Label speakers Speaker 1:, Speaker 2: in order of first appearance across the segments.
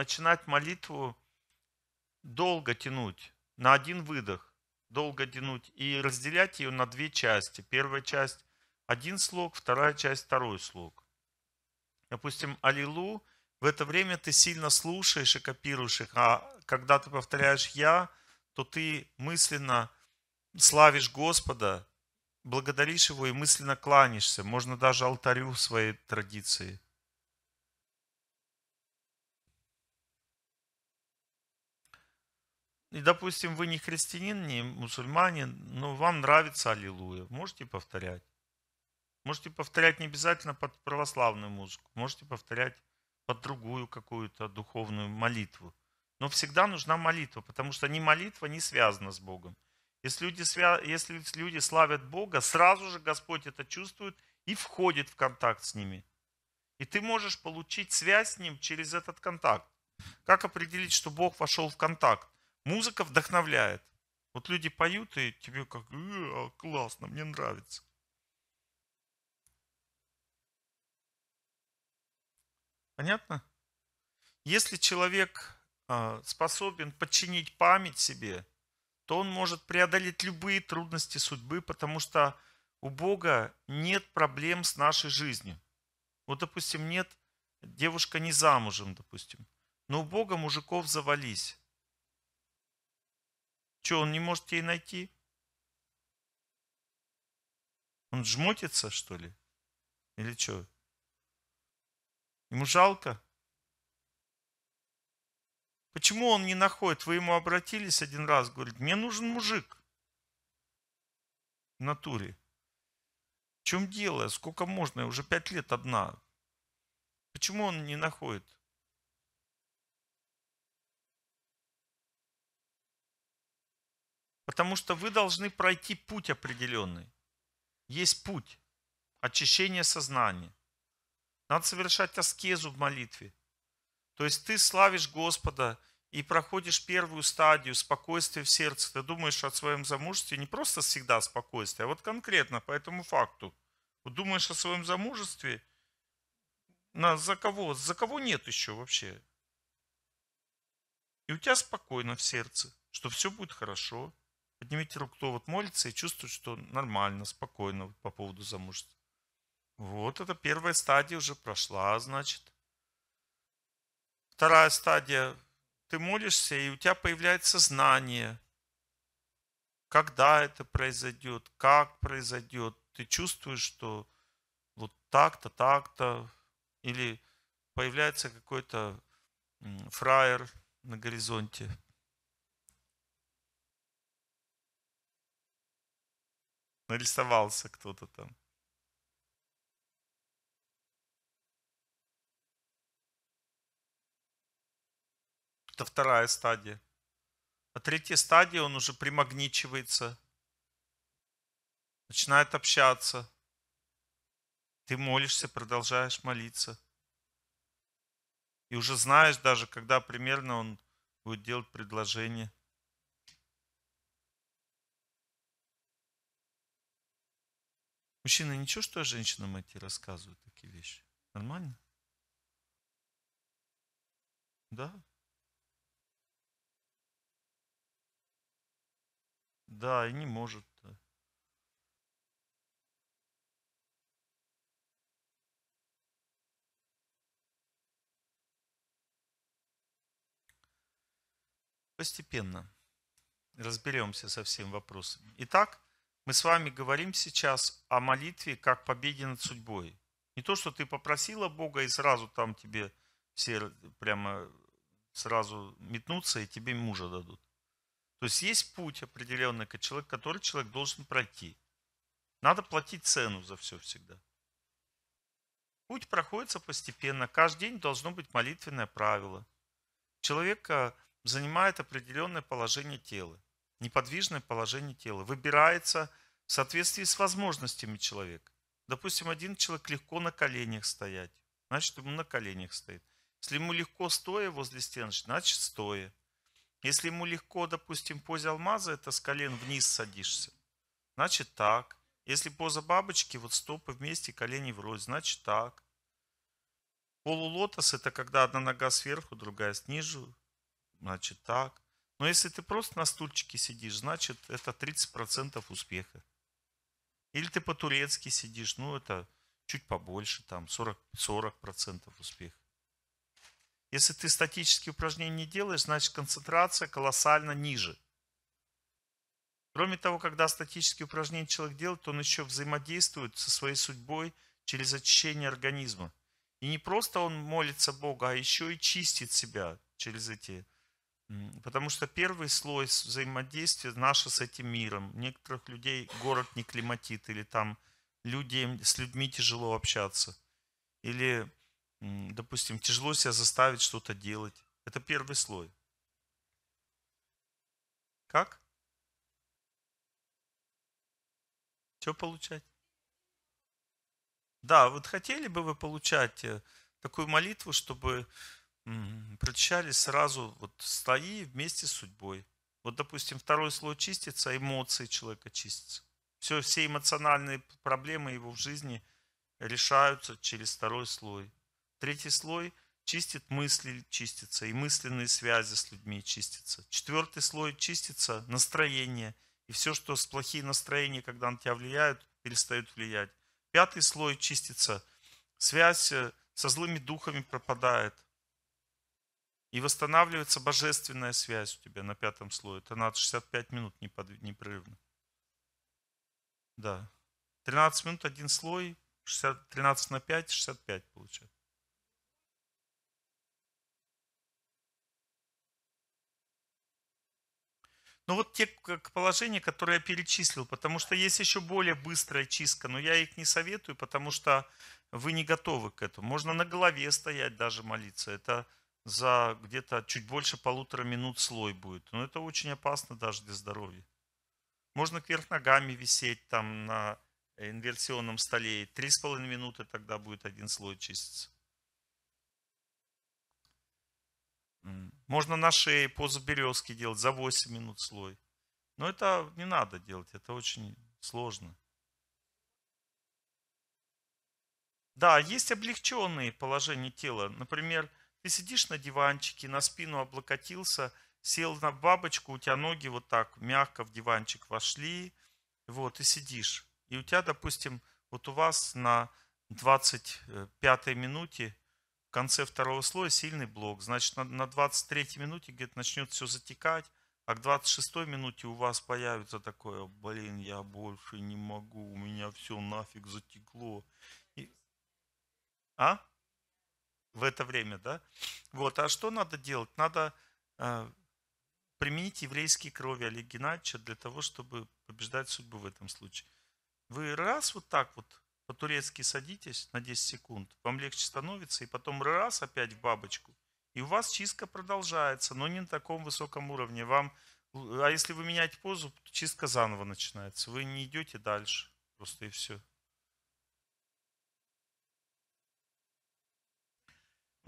Speaker 1: начинать молитву долго тянуть, на один выдох, долго тянуть и разделять ее на две части. Первая часть один слог, вторая часть второй слог. Допустим, аллилу в это время ты сильно слушаешь и копируешь их, а когда ты повторяешь «Я», то ты мысленно славишь Господа, благодаришь Его и мысленно кланяешься. Можно даже алтарю своей традиции – И, допустим, вы не христианин, не мусульманин, но вам нравится аллилуйя. Можете повторять. Можете повторять не обязательно под православную музыку. Можете повторять под другую какую-то духовную молитву. Но всегда нужна молитва, потому что ни молитва не связана с Богом. Если люди, свя... Если люди славят Бога, сразу же Господь это чувствует и входит в контакт с ними. И ты можешь получить связь с Ним через этот контакт. Как определить, что Бог вошел в контакт? Музыка вдохновляет. Вот люди поют, и тебе как «Э, а, классно, мне нравится. Понятно? Если человек а, способен подчинить память себе, то он может преодолеть любые трудности судьбы, потому что у Бога нет проблем с нашей жизнью. Вот, допустим, нет, девушка не замужем, допустим. Но у Бога мужиков завались. Че, он не может ей найти? Он жмотится, что ли? Или что? Ему жалко? Почему он не находит? Вы ему обратились один раз, говорит, мне нужен мужик в натуре. В чем дело? Сколько можно? Я уже пять лет одна. Почему он не находит? Потому что вы должны пройти путь определенный. Есть путь очищения сознания. Надо совершать аскезу в молитве. То есть ты славишь Господа и проходишь первую стадию спокойствия в сердце. Ты думаешь о своем замужестве не просто всегда спокойствие, а вот конкретно по этому факту. Думаешь о своем замужестве, на, за кого? За кого нет еще вообще? И у тебя спокойно в сердце, что все будет хорошо, Поднимите руку, кто вот молится и чувствует, что нормально, спокойно по поводу замужества. Вот это первая стадия уже прошла, значит. Вторая стадия. Ты молишься, и у тебя появляется знание. Когда это произойдет, как произойдет. Ты чувствуешь, что вот так-то, так-то. Или появляется какой-то фраер на горизонте, нарисовался кто-то там. Это вторая стадия. А третья стадия, он уже примагничивается, начинает общаться. Ты молишься, продолжаешь молиться. И уже знаешь даже, когда примерно он будет делать предложение. Мужчина ничего, что я женщинам эти рассказывают такие вещи? Нормально? Да? Да, и не может. Постепенно разберемся со всеми вопросами. Итак, мы с вами говорим сейчас о молитве как победе над судьбой. Не то, что ты попросила Бога и сразу там тебе все прямо сразу метнутся и тебе мужа дадут. То есть есть путь определенный, который человек должен пройти. Надо платить цену за все всегда. Путь проходится постепенно. Каждый день должно быть молитвенное правило. Человека занимает определенное положение тела неподвижное положение тела. Выбирается в соответствии с возможностями человека. Допустим, один человек легко на коленях стоять, значит, ему на коленях стоит. Если ему легко стоя возле стены, значит, стоя. Если ему легко, допустим, позе алмаза, это с колен вниз садишься, значит, так. Если поза бабочки, вот стопы вместе, колени врозь, значит, так. Полулотос – это когда одна нога сверху, другая снизу, значит, так. Но если ты просто на стульчике сидишь, значит, это 30% успеха. Или ты по-турецки сидишь, ну, это чуть побольше, там 40%, 40% успеха. Если ты статические упражнения не делаешь, значит концентрация колоссально ниже. Кроме того, когда статические упражнения человек делает, он еще взаимодействует со своей судьбой через очищение организма. И не просто он молится Бога, а еще и чистит себя через эти упражнения Потому что первый слой взаимодействия наше с этим миром. Некоторых людей город не климатит, или там люди, с людьми тяжело общаться. Или, допустим, тяжело себя заставить что-то делать. Это первый слой. Как? Что получать? Да, вот хотели бы вы получать э, такую молитву, чтобы Угу. сразу, вот стои вместе с судьбой. Вот, допустим, второй слой чистится, эмоции человека чистятся. Все, все эмоциональные проблемы его в жизни решаются через второй слой. Третий слой чистит мысли, чистится, и мысленные связи с людьми чистятся. Четвертый слой чистится настроение, и все, что с плохие настроения, когда на тебя влияют, перестают влиять. Пятый слой чистится, связь э, со злыми духами пропадает – и восстанавливается божественная связь у тебя на пятом слое. Это надо 65 минут непрерывно. Да. 13 минут, один слой, 60, 13 на 5, 65 получается. Ну вот те положения, которые я перечислил, потому что есть еще более быстрая чистка, но я их не советую, потому что вы не готовы к этому. Можно на голове стоять даже молиться. Это за где-то чуть больше полутора минут слой будет. Но это очень опасно даже для здоровья. Можно кверх ногами висеть там на инверсионном столе. Три с половиной минуты тогда будет один слой чиститься. Можно на шее позу березки делать за 8 минут слой. Но это не надо делать, это очень сложно. Да, есть облегченные положения тела. Например, ты сидишь на диванчике, на спину облокотился, сел на бабочку, у тебя ноги вот так мягко в диванчик вошли, вот, и сидишь. И у тебя, допустим, вот у вас на 25-й минуте в конце второго слоя сильный блок. Значит, на, на 23-й минуте где-то начнет все затекать, а к 26-й минуте у вас появится такое, блин, я больше не могу, у меня все нафиг затекло. И... А? в это время, да. Вот, а что надо делать? Надо э, применить еврейские крови Олега Геннадьевича для того, чтобы побеждать судьбу в этом случае. Вы раз вот так вот по-турецки садитесь на 10 секунд, вам легче становится, и потом раз опять в бабочку. И у вас чистка продолжается, но не на таком высоком уровне. Вам, а если вы меняете позу, чистка заново начинается. Вы не идете дальше, просто и все.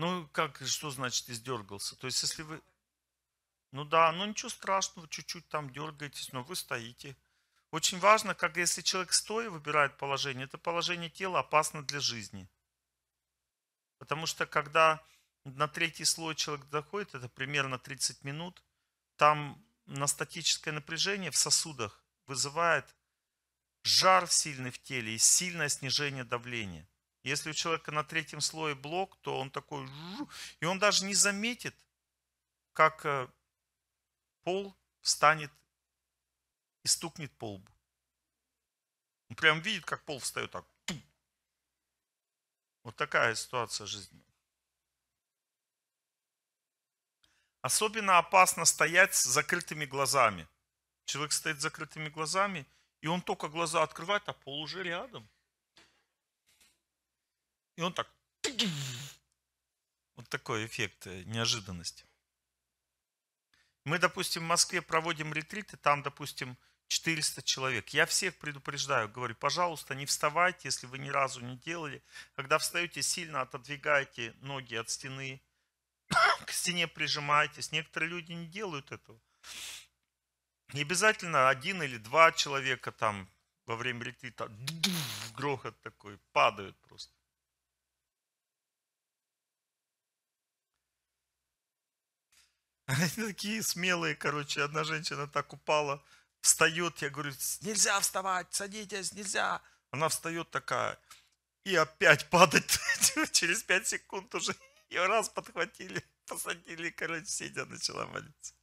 Speaker 1: Ну, как, что значит издергался? То есть, если вы... Ну да, ну ничего страшного, чуть-чуть там дергаетесь, но вы стоите. Очень важно, как если человек стоя выбирает положение, это положение тела опасно для жизни. Потому что когда на третий слой человек доходит, это примерно 30 минут, там на статическое напряжение в сосудах вызывает жар сильный в теле и сильное снижение давления. Если у человека на третьем слое блок, то он такой, и он даже не заметит, как э, пол встанет и стукнет по лбу. Он прям видит, как пол встает так. Вот такая ситуация жизни. Особенно опасно стоять с закрытыми глазами. Человек стоит с закрытыми глазами, и он только глаза открывает, а пол уже рядом. И он так... Вот такой эффект э, неожиданности. Мы, допустим, в Москве проводим ретриты, там, допустим, 400 человек. Я всех предупреждаю, говорю, пожалуйста, не вставайте, если вы ни разу не делали. Когда встаете, сильно отодвигайте ноги от стены, к стене прижимаетесь. Некоторые люди не делают этого. Не обязательно один или два человека там во время ретрита грохот такой, падают просто. Они такие смелые, короче. Одна женщина так упала, встает. Я говорю, нельзя вставать, садитесь, нельзя. Она встает такая. И опять падает через 5 секунд уже. Ее раз подхватили, посадили, короче, сидя начала молиться.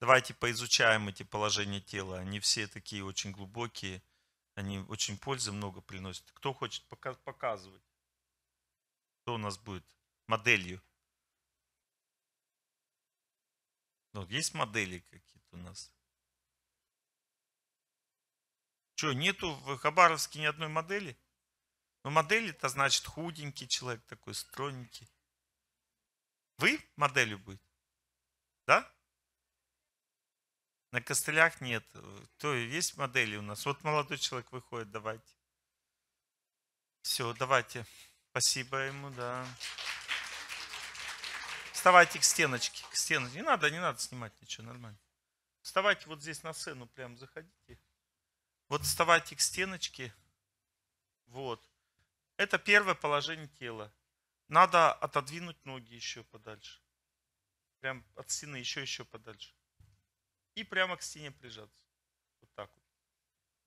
Speaker 1: Давайте поизучаем эти положения тела. Они все такие очень глубокие. Они очень пользы много приносят. Кто хочет показывать? Кто у нас будет? моделью. Ну, есть модели какие-то у нас? Что, нету в Хабаровске ни одной модели? Ну, модель это значит худенький человек такой, стройненький. Вы моделью будете? Да? На костылях нет. То есть модели у нас. Вот молодой человек выходит, давайте. Все, давайте. Спасибо ему, да. Вставайте к стеночке, к стеночке. Не надо, не надо снимать ничего, нормально. Вставайте вот здесь на сцену, прям заходите. Вот вставайте к стеночке. Вот. Это первое положение тела. Надо отодвинуть ноги еще подальше. Прям от стены еще еще подальше. И прямо к стене прижаться. Вот так вот.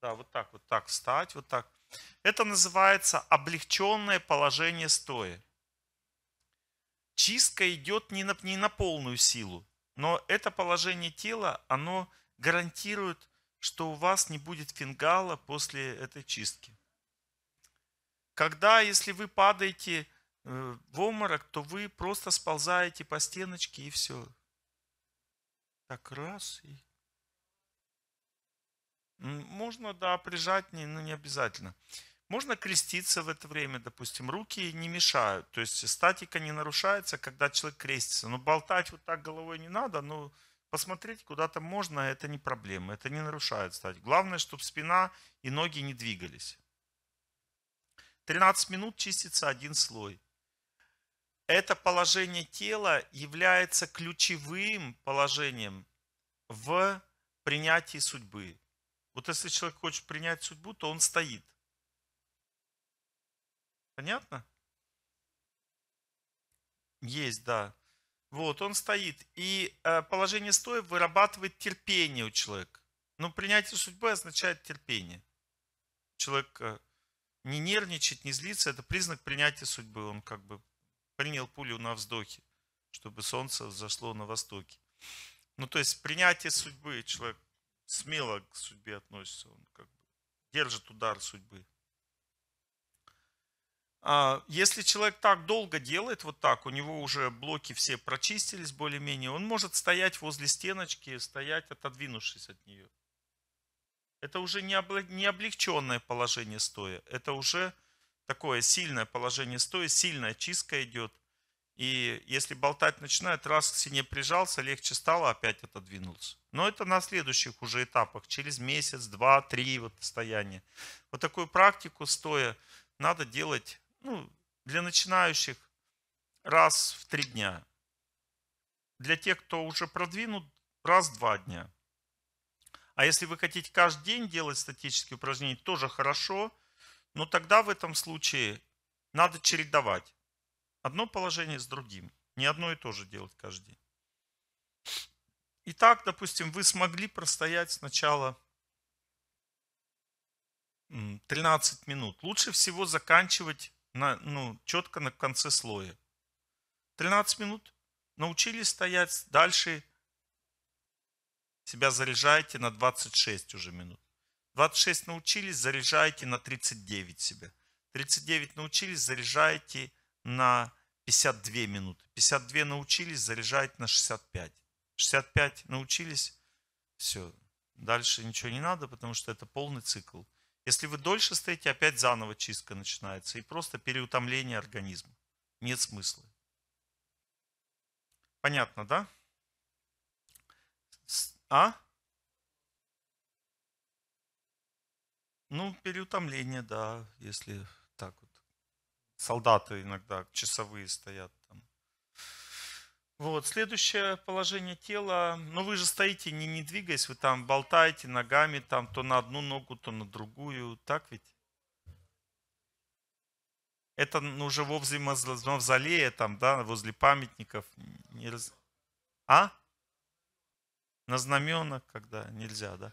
Speaker 1: Да, вот так вот так встать, вот так. Это называется облегченное положение стоя чистка идет не на, не на полную силу, но это положение тела, оно гарантирует, что у вас не будет фингала после этой чистки. Когда, если вы падаете э, в обморок, то вы просто сползаете по стеночке и все. Так раз и... Можно, да, прижать, но ну, не обязательно. Можно креститься в это время, допустим, руки не мешают, то есть статика не нарушается, когда человек крестится. Но болтать вот так головой не надо, но посмотреть куда-то можно, это не проблема, это не нарушает статику. Главное, чтобы спина и ноги не двигались. 13 минут чистится один слой. Это положение тела является ключевым положением в принятии судьбы. Вот если человек хочет принять судьбу, то он стоит. Понятно? Есть, да. Вот, он стоит. И э, положение стоя вырабатывает терпение у человека. Но ну, принятие судьбы означает терпение. Человек э, не нервничать, не злиться, это признак принятия судьбы. Он как бы принял пулю на вздохе, чтобы солнце взошло на востоке. Ну, то есть принятие судьбы, человек смело к судьбе относится, он как бы держит удар судьбы. А, если человек так долго делает, вот так, у него уже блоки все прочистились более-менее, он может стоять возле стеночки, стоять отодвинувшись от нее. Это уже не облегченное положение стоя, это уже такое сильное положение стоя, сильная чистка идет. И если болтать начинает, раз к стене прижался, легче стало, опять отодвинулся. Но это на следующих уже этапах, через месяц, два, три вот состояние. Вот такую практику стоя надо делать ну, для начинающих раз в три дня. Для тех, кто уже продвинут, раз в два дня. А если вы хотите каждый день делать статические упражнения, тоже хорошо, но тогда в этом случае надо чередовать одно положение с другим. Не одно и то же делать каждый день. Итак, допустим, вы смогли простоять сначала 13 минут. Лучше всего заканчивать на, ну, четко на конце слоя. 13 минут научились стоять, дальше себя заряжаете на 26 уже минут. 26 научились, заряжаете на 39 себя. 39 научились, заряжаете на 52 минуты. 52 научились, заряжаете на 65. 65 научились, все. Дальше ничего не надо, потому что это полный цикл. Если вы дольше стоите, опять заново чистка начинается. И просто переутомление организма. Нет смысла. Понятно, да? А? Ну, переутомление, да, если так вот. Солдаты иногда часовые стоят. Вот, следующее положение тела. Но ну, вы же стоите, не, не двигаясь, вы там болтаете ногами, там то на одну ногу, то на другую. Так ведь? Это ну, уже возле мавзолея, там, да, возле памятников. Нельзя. А? На знаменах, когда нельзя, да?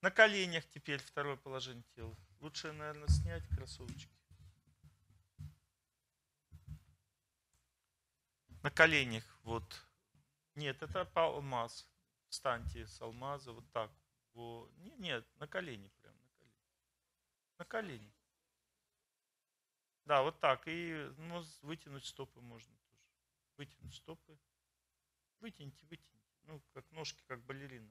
Speaker 1: На коленях теперь второе положение тела. Лучше, наверное, снять кроссовочки. на коленях, вот. Нет, это алмаз. Встаньте с алмаза, вот так. Вот. Нет, нет, на колени прям, на колени. На колени. Да, вот так. И ну, вытянуть стопы можно тоже. Вытянуть стопы. Вытяните, вытяните. Ну, как ножки, как балерина.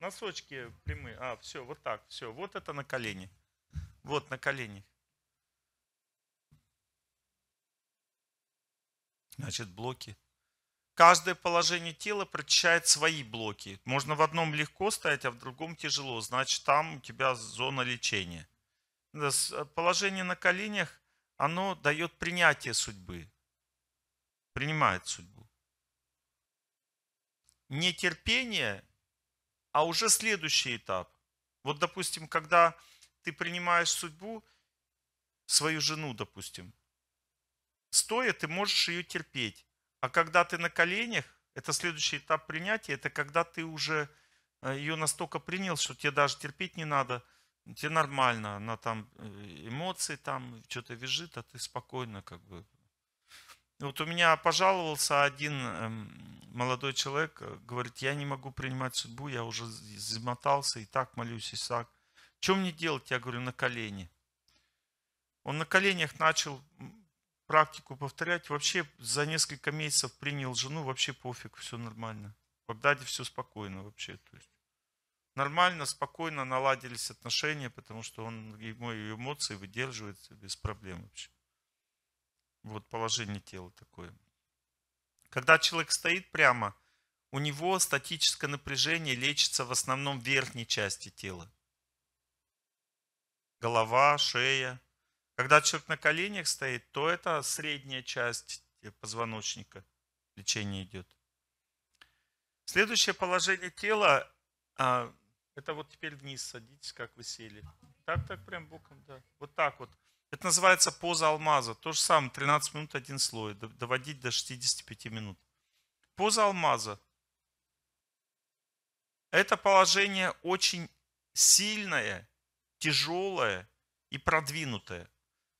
Speaker 1: Носочки прямые. А, все, вот так, все. Вот это на колени. Вот на коленях. Значит, блоки. Каждое положение тела прочищает свои блоки. Можно в одном легко стоять, а в другом тяжело. Значит, там у тебя зона лечения. Э, положение на коленях, оно дает принятие судьбы. Принимает судьбу. Не терпение, а уже следующий этап. Вот, допустим, когда ты принимаешь судьбу, свою жену, допустим, Стоя ты можешь ее терпеть. А когда ты на коленях, это следующий этап принятия, это когда ты уже э, ее настолько принял, что тебе даже терпеть не надо. Тебе нормально, она там э, эмоции там, что-то вяжет, а ты спокойно как бы. Вот у меня пожаловался один эм, молодой человек, э, говорит, я не могу принимать судьбу, я уже замотался, и так молюсь, и так. Что мне делать? Я говорю, на колени. Он на коленях начал практику повторять. Вообще за несколько месяцев принял жену, вообще пофиг, все нормально. В Багдаде все спокойно вообще. То есть нормально, спокойно наладились отношения, потому что он мои эмоции выдерживает без проблем вообще. Вот положение тела такое. Когда человек стоит прямо, у него статическое напряжение лечится в основном в верхней части тела. Голова, шея, когда человек на коленях стоит, то это средняя часть э, позвоночника лечение идет. Следующее положение тела, а, это вот теперь вниз садитесь, как вы сели. Так, так, прям боком, да. Вот так вот. Это называется поза алмаза. То же самое, 13 минут, один слой. Доводить до 65 минут. Поза алмаза. Это положение очень сильное, тяжелое и продвинутое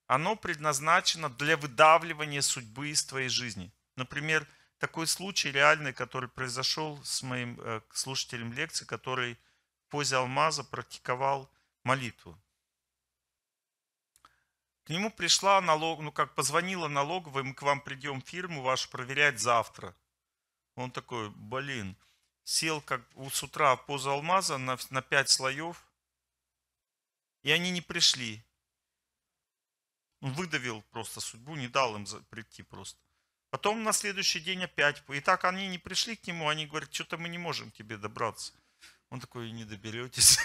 Speaker 1: оно предназначено для выдавливания судьбы из твоей жизни. Например, такой случай реальный, который произошел с моим э, слушателем лекции, который в позе алмаза практиковал молитву. К нему пришла налог, ну как позвонила налоговая, мы к вам придем фирму вашу проверять завтра. Он такой, блин, сел как с утра в позу алмаза на, на пять слоев, и они не пришли выдавил просто судьбу, не дал им прийти просто. Потом на следующий день опять. И так они не пришли к нему, они говорят, что-то мы не можем к тебе добраться. Он такой, не доберетесь.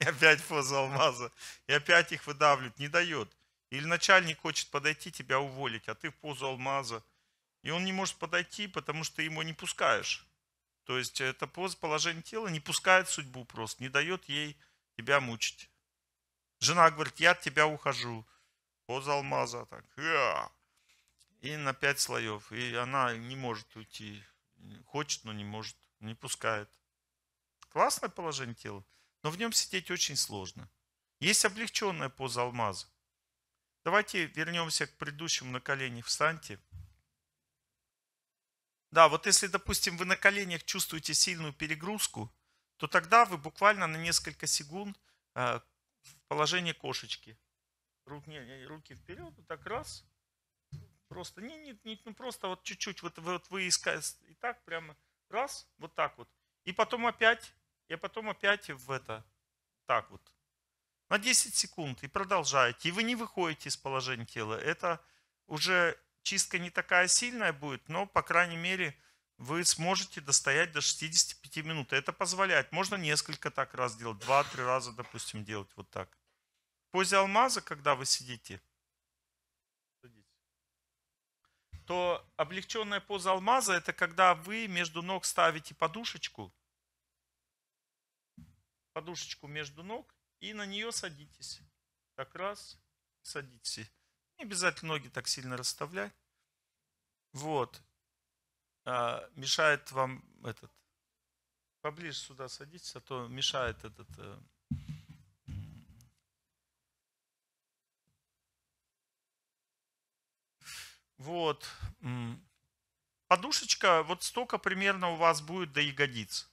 Speaker 1: И опять фаза алмаза. И опять их выдавливают, не дает. Или начальник хочет подойти, тебя уволить, а ты в позу алмаза. И он не может подойти, потому что ты его не пускаешь. То есть это поза положение тела не пускает судьбу просто, не дает ей тебя мучить. Жена говорит, я от тебя ухожу поза алмаза. Так. И на пять слоев. И она не может уйти. Хочет, но не может. Не пускает. Классное положение тела. Но в нем сидеть очень сложно. Есть облегченная поза алмаза. Давайте вернемся к предыдущему на колени. Встаньте. Да, вот если, допустим, вы на коленях чувствуете сильную перегрузку, то тогда вы буквально на несколько секунд э, в положении кошечки рук, не, не, руки вперед, вот так раз. Просто, не, не, не ну просто вот чуть-чуть, вот, вот вы искали, и так прямо, раз, вот так вот. И потом опять, и потом опять в это, так вот. На 10 секунд и продолжаете. И вы не выходите из положения тела. Это уже чистка не такая сильная будет, но, по крайней мере, вы сможете достоять до 65 минут. Это позволяет. Можно несколько так раз делать, два три раза, допустим, делать вот так. В позе алмаза, когда вы сидите, то облегченная поза алмаза – это когда вы между ног ставите подушечку, подушечку между ног и на нее садитесь. Так раз, садитесь. Не обязательно ноги так сильно расставлять. Вот. А, мешает вам этот. Поближе сюда садитесь, а то мешает этот э, вот подушечка, вот столько примерно у вас будет до ягодиц.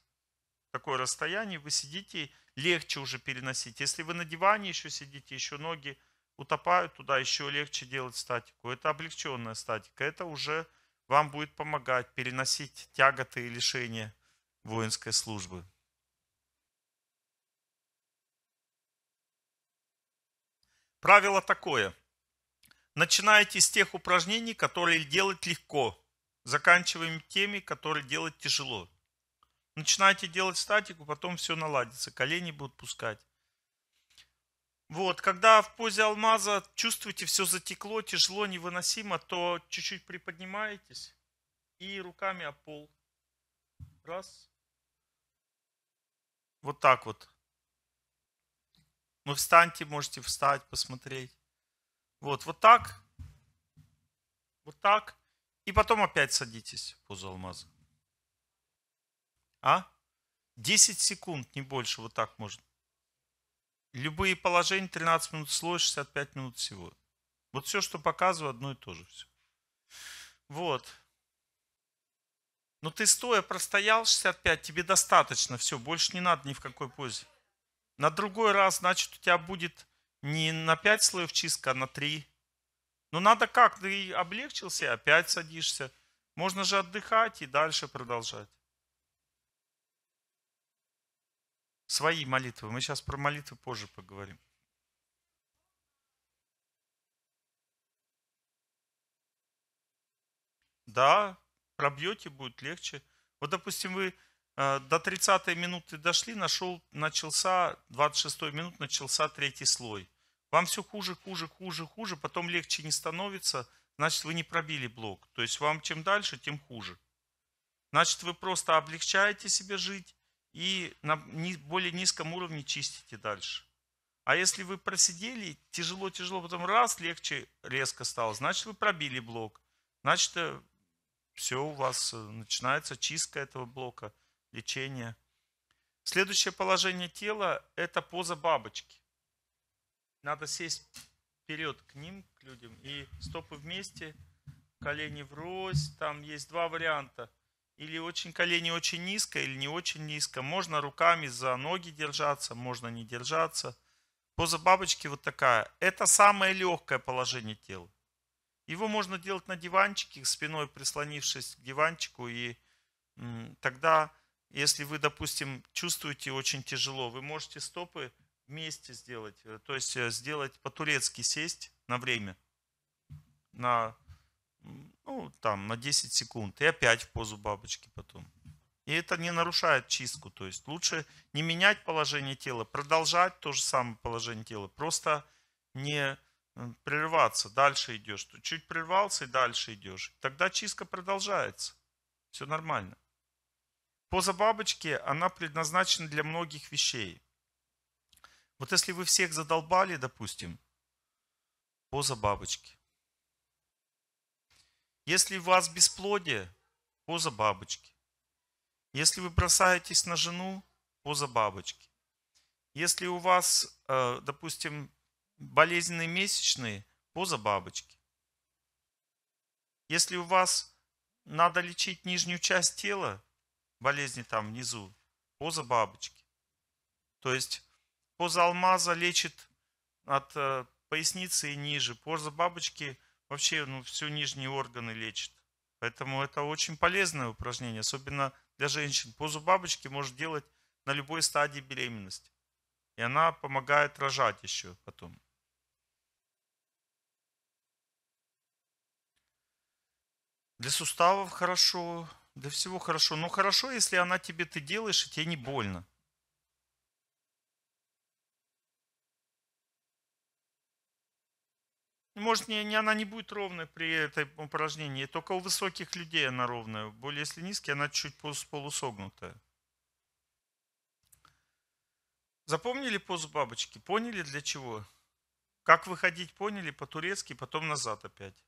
Speaker 1: Такое расстояние, вы сидите, легче уже переносить. Если вы на диване еще сидите, еще ноги утопают туда, еще легче делать статику. Это облегченная статика, это уже вам будет помогать переносить тяготы и лишения воинской службы. Правило такое – Начинайте с тех упражнений, которые делать легко. Заканчиваем теми, которые делать тяжело. Начинайте делать статику, потом все наладится. Колени будут пускать. Вот, когда в позе алмаза чувствуете, все затекло, тяжело, невыносимо, то чуть-чуть приподнимаетесь и руками о пол. Раз. Вот так вот. Ну, встаньте, можете встать, посмотреть. Вот, вот так. Вот так. И потом опять садитесь в позу алмаза. А? 10 секунд, не больше, вот так можно. Любые положения, 13 минут слой, 65 минут всего. Вот все, что показываю, одно и то же все. Вот. Но ты стоя простоял 65, тебе достаточно, все, больше не надо ни в какой позе. На другой раз, значит, у тебя будет не на 5 слоев чистка, а на 3. Но ну, надо как, ты облегчился, опять садишься. Можно же отдыхать и дальше продолжать. Свои молитвы. Мы сейчас про молитвы позже поговорим. Да, пробьете, будет легче. Вот, допустим, вы Э, до 30 минуты дошли, нашел, начался, 26 минут начался третий слой. Вам все хуже, хуже, хуже, хуже, потом легче не становится, значит вы не пробили блок. То есть вам чем дальше, тем хуже. Значит вы просто облегчаете себе жить и на более низком уровне чистите дальше. А если вы просидели, тяжело-тяжело, потом раз, легче резко стало, значит вы пробили блок. Значит э, все у вас э, начинается чистка этого блока лечение. Следующее положение тела – это поза бабочки. Надо сесть вперед к ним, к людям, и стопы вместе, колени врозь. Там есть два варианта. Или очень колени очень низко, или не очень низко. Можно руками за ноги держаться, можно не держаться. Поза бабочки вот такая. Это самое легкое положение тела. Его можно делать на диванчике, спиной прислонившись к диванчику, и тогда если вы, допустим, чувствуете очень тяжело, вы можете стопы вместе сделать, э, то есть э, сделать по-турецки сесть на время, на, ну, там, на 10 секунд, и опять в позу бабочки потом. И это не нарушает чистку, то есть лучше не менять положение тела, продолжать то же самое положение тела, просто не э, прерываться, дальше идешь. Чуть прервался и дальше идешь. Тогда чистка продолжается. Все нормально. Поза бабочки, она предназначена для многих вещей. Вот если вы всех задолбали, допустим, поза бабочки. Если у вас бесплодие, поза бабочки. Если вы бросаетесь на жену, поза бабочки. Если у вас, э, допустим, болезненные месячные, поза бабочки. Если у вас надо лечить нижнюю часть тела, болезни там внизу, поза бабочки. То есть поза алмаза лечит от э, поясницы и ниже, поза бабочки вообще ну, всю нижние органы лечит. Поэтому это очень полезное упражнение, особенно для женщин. Позу бабочки может делать на любой стадии беременности. И она помогает рожать еще потом. Для суставов хорошо, да всего хорошо. но ну, хорошо, если она тебе ты делаешь, и тебе не больно. Ну, может, не, не, она не будет ровной при этой упражнении. Только у высоких людей она ровная. Более если низкие, она чуть полусогнутая. Запомнили позу бабочки? Поняли для чего? Как выходить поняли по-турецки, потом назад опять.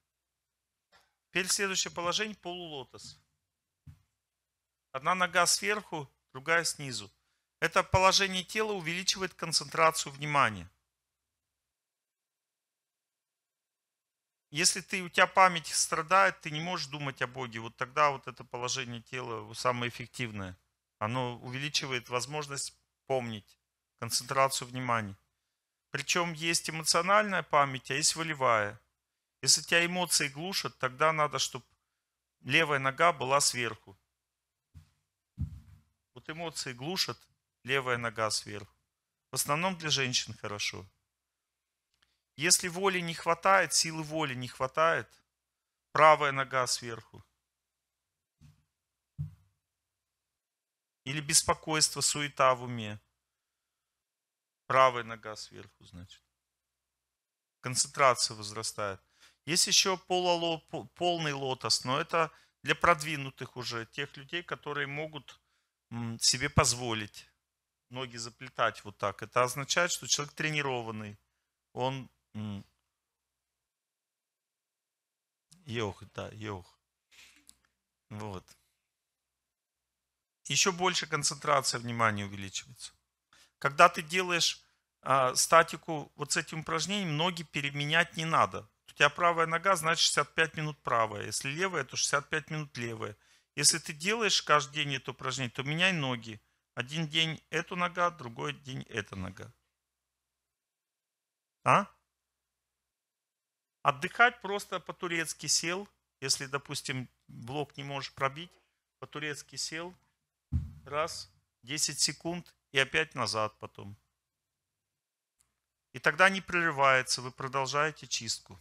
Speaker 1: Теперь следующее положение полулотос. Одна нога сверху, другая снизу. Это положение тела увеличивает концентрацию внимания. Если ты, у тебя память страдает, ты не можешь думать о Боге, вот тогда вот это положение тела самое эффективное. Оно увеличивает возможность помнить, концентрацию внимания. Причем есть эмоциональная память, а есть волевая. Если тебя эмоции глушат, тогда надо, чтобы левая нога была сверху. Вот эмоции глушат, левая нога сверху. В основном для женщин хорошо. Если воли не хватает, силы воли не хватает, правая нога сверху. Или беспокойство, суета в уме. Правая нога сверху, значит. Концентрация возрастает. Есть еще полный лотос, но это для продвинутых уже, тех людей, которые могут себе позволить ноги заплетать вот так. Это означает, что человек тренированный. Он... Еох, да, еох. Вот. Еще больше концентрация внимания увеличивается. Когда ты делаешь а, статику вот с этим упражнением, ноги переменять не надо. У тебя правая нога, значит 65 минут правая. Если левая, то 65 минут левая. Если ты делаешь каждый день это упражнение, то меняй ноги. Один день эту нога, другой день эта нога. А? Отдыхать просто по-турецки сел. Если, допустим, блок не можешь пробить, по-турецки сел. Раз, 10 секунд и опять назад потом. И тогда не прерывается, вы продолжаете чистку.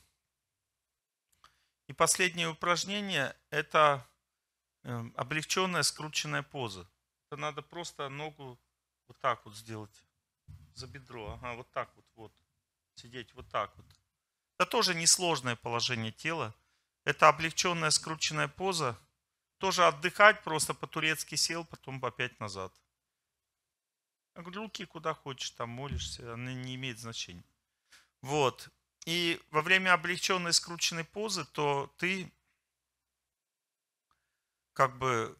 Speaker 1: И последнее упражнение – это Эм, облегченная, скрученная поза. Это надо просто ногу вот так вот сделать за бедро. Ага, вот так вот, вот. Сидеть вот так вот. Это тоже несложное положение тела. Это облегченная, скрученная поза. Тоже отдыхать, просто по-турецки сел, потом опять назад. Руки куда хочешь, там молишься, она не имеет значения. Вот. И во время облегченной, скрученной позы, то ты как бы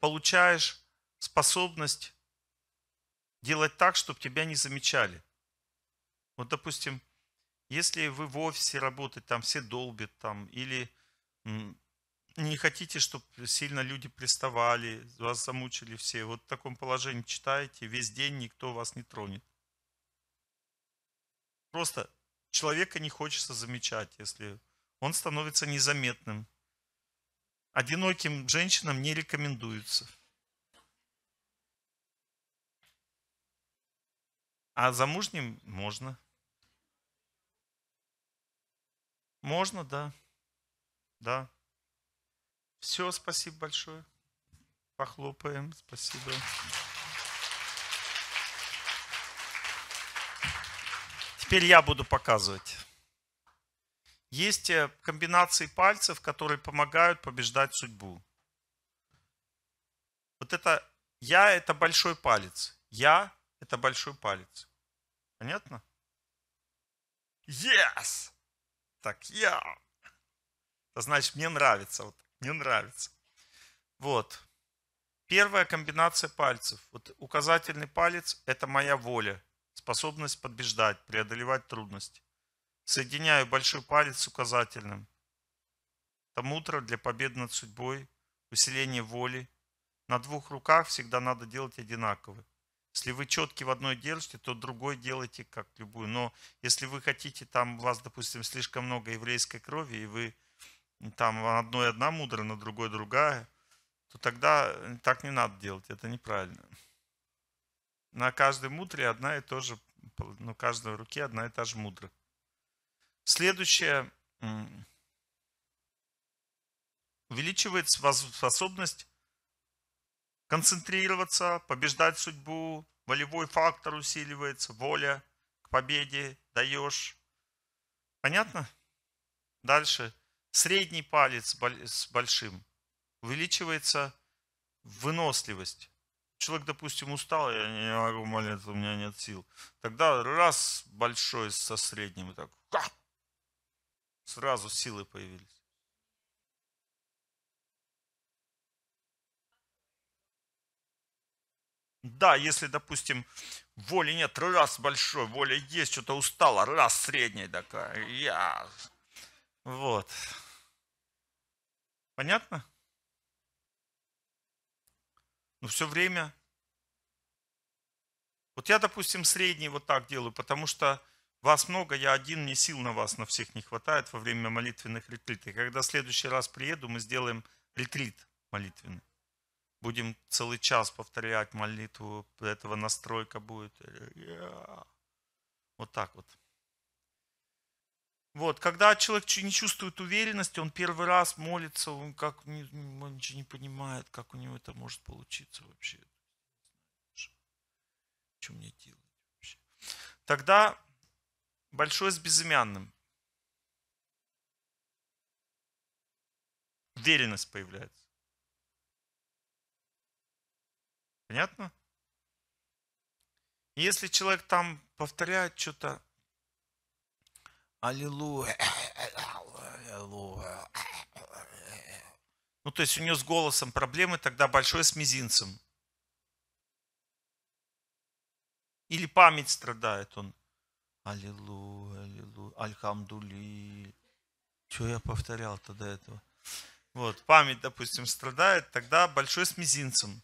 Speaker 1: получаешь способность делать так, чтобы тебя не замечали. Вот, допустим, если вы в офисе работаете, там все долбят, там, или не хотите, чтобы сильно люди приставали, вас замучили все, вот в таком положении читаете, весь день никто вас не тронет. Просто человека не хочется замечать, если он становится незаметным одиноким женщинам не рекомендуется. А замужним можно. Можно, да. Да. Все, спасибо большое. Похлопаем, спасибо. Теперь я буду показывать. Есть э, комбинации пальцев, которые помогают побеждать судьбу. Вот это я – это большой палец. Я – это большой палец. Понятно? Yes! Так, я. Yeah! Это значит, мне нравится. Вот, мне нравится. Вот. Первая комбинация пальцев. Вот указательный палец – это моя воля, способность побеждать, преодолевать трудности. Соединяю большой палец с указательным. утро для побед над судьбой, усиление воли. На двух руках всегда надо делать одинаково. Если вы четкий в одной держите, то другой делайте как любую. Но если вы хотите, там у вас, допустим, слишком много еврейской крови, и вы там одной одна мудра, на другой другая, то тогда э, так не надо делать, это неправильно. На каждой мудре одна и та же, ну, каждой руке одна и та же мудра. Следующее. Увеличивает способность концентрироваться, побеждать судьбу, волевой фактор усиливается, воля к победе даешь. Понятно? Дальше. Средний палец с большим. Увеличивается выносливость. Человек, допустим, устал, я не могу молиться, у меня нет сил. Тогда раз большой со средним и так. Сразу силы появились. Да, если, допустим, воли нет, раз большой, воля есть, что-то устала, раз средняя такая, я... Вот. Понятно? Но ну, все время... Вот я, допустим, средний вот так делаю, потому что вас много, я один, мне сил на вас на всех не хватает во время молитвенных ретритов. И когда в следующий раз приеду, мы сделаем ретрит молитвенный. Будем целый час повторять молитву, этого настройка будет. Вот так вот. Вот, когда человек не чувствует уверенности, он первый раз молится, он как он ничего не понимает, как у него это может получиться вообще. Что мне делать вообще? Тогда большой с безымянным. Уверенность появляется. Понятно? Если человек там повторяет что-то, аллилуйя, ну, то есть у него с голосом проблемы, тогда большой с мизинцем. Или память страдает он. Аллилуйя, аллилуйя, альхамдули. Что я повторял-то до этого? Вот, память, допустим, страдает, тогда большой с мизинцем.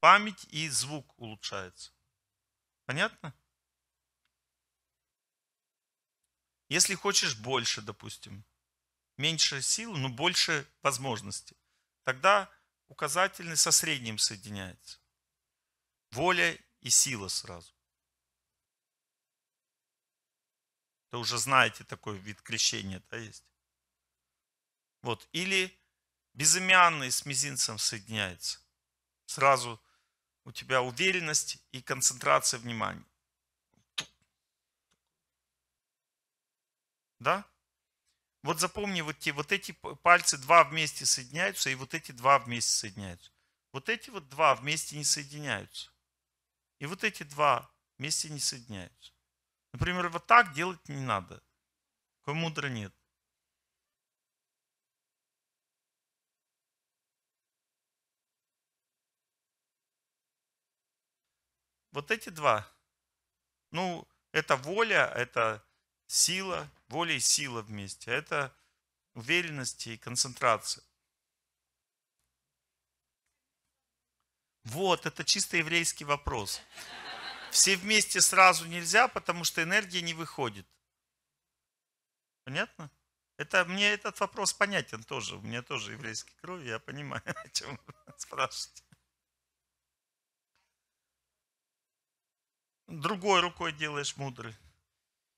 Speaker 1: Память и звук улучшается. Понятно? Если хочешь больше, допустим, меньше сил, но больше возможностей, тогда указательный со средним соединяется. Воля и сила сразу. То уже знаете, такой вид крещения да, есть. Вот. Или безымянный с мизинцем соединяется. Сразу у тебя уверенность и концентрация внимания. Да? Вот запомни, вот, те, вот эти пальцы два вместе соединяются, и вот эти два вместе соединяются. Вот эти вот два вместе не соединяются. И вот эти два вместе не соединяются. Например, вот так делать не надо. Такой мудрый нет. Вот эти два. Ну, это воля, это сила, воля и сила вместе. Это уверенность и концентрация. Вот, это чисто еврейский вопрос. Все вместе сразу нельзя, потому что энергия не выходит. Понятно? Это мне этот вопрос понятен тоже. У меня тоже еврейской крови, я понимаю, о чем вы спрашиваете. Другой рукой делаешь мудрый.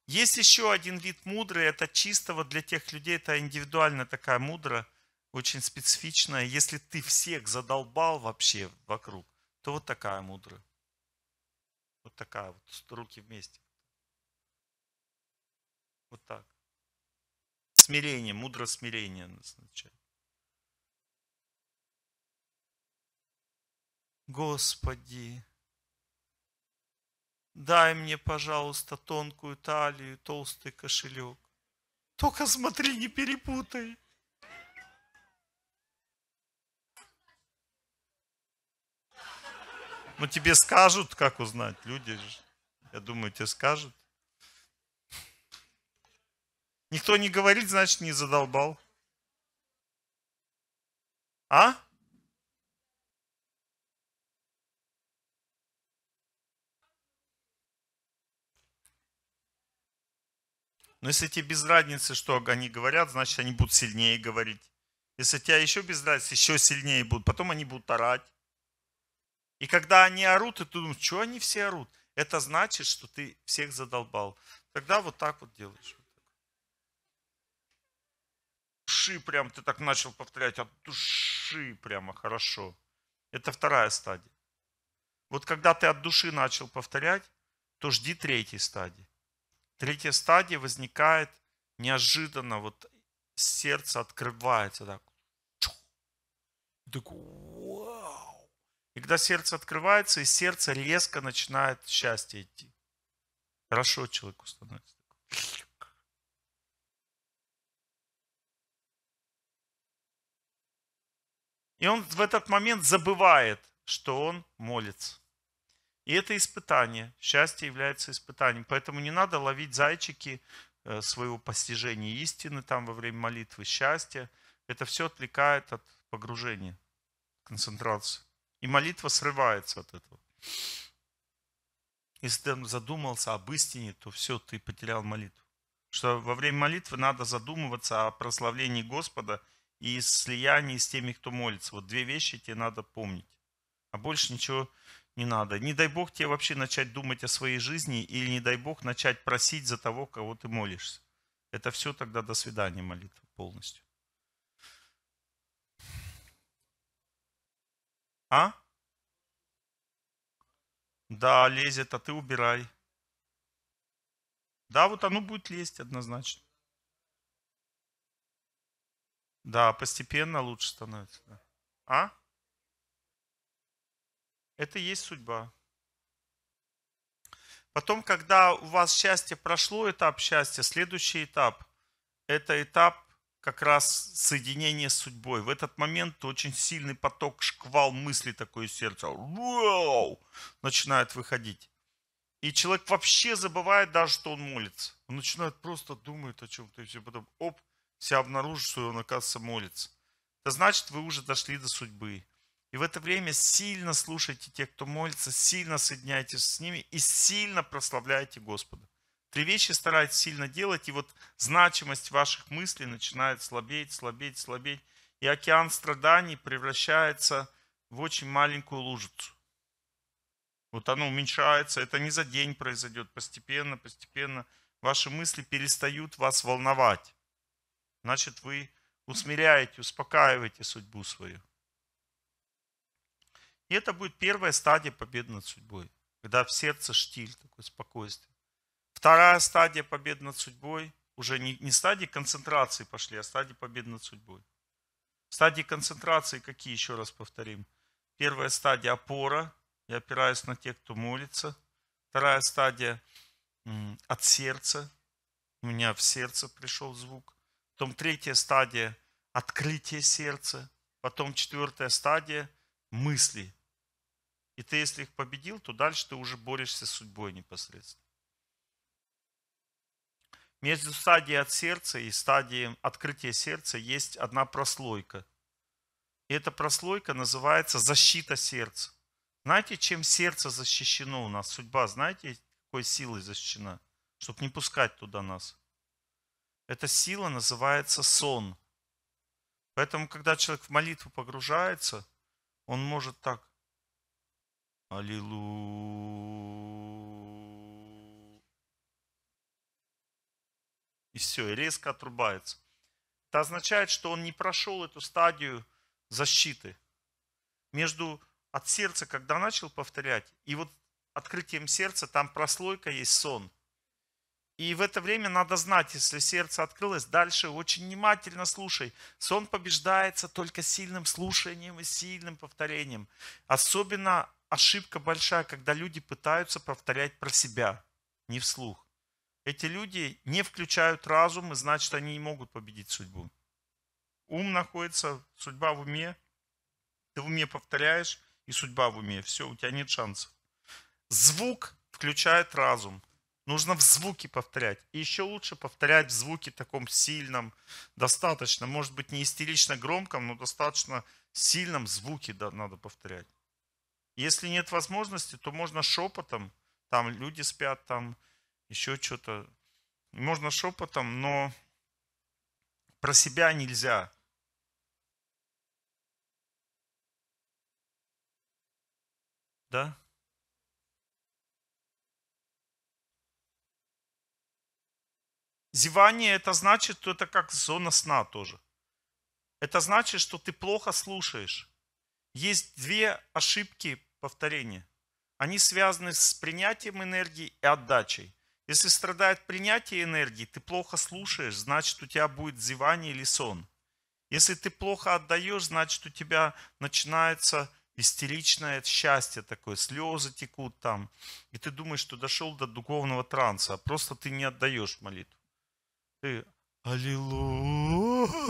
Speaker 1: Есть еще один вид мудры, это чистого для тех людей, это индивидуально такая мудра, очень специфичная. Если ты всех задолбал вообще вокруг, то вот такая мудра. Вот такая вот, руки вместе. Вот так. Смирение, мудро смирение означает. Господи, дай мне, пожалуйста, тонкую талию, толстый кошелек. Только смотри, не перепутай. Ну тебе скажут, как узнать. Люди, я думаю, тебе скажут. Никто не говорит, значит, не задолбал. А? Но если тебе без разницы, что они говорят, значит, они будут сильнее говорить. Если тебя еще без разницы, еще сильнее будут. Потом они будут орать. И когда они орут, и ты думаешь, что они все орут? Это значит, что ты всех задолбал. Тогда вот так вот делаешь. Души прям, ты так начал повторять, от души прямо хорошо. Это вторая стадия. Вот когда ты от души начал повторять, то жди третьей стадии. Третья стадия возникает неожиданно, вот сердце открывается так. Такой, и когда сердце открывается, из сердца резко начинает счастье идти. Хорошо человеку становится. И он в этот момент забывает, что он молится. И это испытание. Счастье является испытанием. Поэтому не надо ловить зайчики э, своего постижения истины там во время молитвы, счастья. Это все отвлекает от погружения, концентрации. И молитва срывается от этого. Если ты задумался об истине, то все, ты потерял молитву. Что во время молитвы надо задумываться о прославлении Господа и слиянии с теми, кто молится. Вот две вещи тебе надо помнить. А больше ничего не надо. Не дай Бог тебе вообще начать думать о своей жизни или не дай Бог начать просить за того, кого ты молишься. Это все тогда до свидания молитва полностью. А? Да, лезет, а ты убирай. Да, вот оно будет лезть однозначно. Да, постепенно лучше становится. А? Это и есть судьба. Потом, когда у вас счастье прошло, этап счастья, следующий этап – это этап как раз соединение с судьбой. В этот момент очень сильный поток, шквал мыслей такой из сердца Вау! начинает выходить. И человек вообще забывает даже, что он молится. Он начинает просто думать о чем-то, и все потом, оп, все обнаружит, что он, оказывается, молится. Это значит, вы уже дошли до судьбы. И в это время сильно слушайте тех, кто молится, сильно соединяйтесь с ними и сильно прославляйте Господа. Три вещи старайтесь сильно делать, и вот значимость ваших мыслей начинает слабеть, слабеть, слабеть. И океан страданий превращается в очень маленькую лужицу. Вот оно уменьшается, это не за день произойдет, постепенно, постепенно. Ваши мысли перестают вас волновать. Значит, вы усмиряете, успокаиваете судьбу свою. И это будет первая стадия победы над судьбой, когда в сердце штиль, такое спокойствие. Вторая стадия победы над судьбой уже не, не стадии концентрации пошли, а стадии победы над судьбой. Стадии концентрации какие, еще раз повторим. Первая стадия опора, я опираюсь на тех, кто молится. Вторая стадия от сердца, у меня в сердце пришел звук. Потом третья стадия – открытие сердца. Потом четвертая стадия – мысли. И ты, если их победил, то дальше ты уже борешься с судьбой непосредственно. Между стадией от сердца и стадией открытия сердца есть одна прослойка. И эта прослойка называется защита сердца. Знаете, чем сердце защищено у нас? Судьба, знаете, какой силой защищена? Чтобы не пускать туда нас. Эта сила называется сон. Поэтому, когда человек в молитву погружается, он может так. Аллилуйя. и все, и резко отрубается. Это означает, что он не прошел эту стадию защиты между от сердца, когда начал повторять, и вот открытием сердца там прослойка есть сон. И в это время надо знать, если сердце открылось, дальше очень внимательно слушай. Сон побеждается только сильным слушанием и сильным повторением. Особенно ошибка большая, когда люди пытаются повторять про себя, не вслух эти люди не включают разум, и значит, они не могут победить судьбу. Ум находится, судьба в уме. Ты в уме повторяешь, и судьба в уме. Все, у тебя нет шансов. Звук включает разум. Нужно в звуке повторять. И еще лучше повторять в звуке таком сильном, достаточно, может быть, не истерично громком, но достаточно сильном звуке да, надо повторять. Если нет возможности, то можно шепотом, там люди спят, там еще что-то. Можно шепотом, но про себя нельзя. Да? Зевание это значит, что это как зона сна тоже. Это значит, что ты плохо слушаешь. Есть две ошибки повторения. Они связаны с принятием энергии и отдачей. Если страдает принятие энергии, ты плохо слушаешь, значит у тебя будет зевание или сон. Если ты плохо отдаешь, значит у тебя начинается истеричное счастье такое, слезы текут там, и ты думаешь, что дошел до духовного транса, а просто ты не отдаешь молитву. Ты Аллилуйя.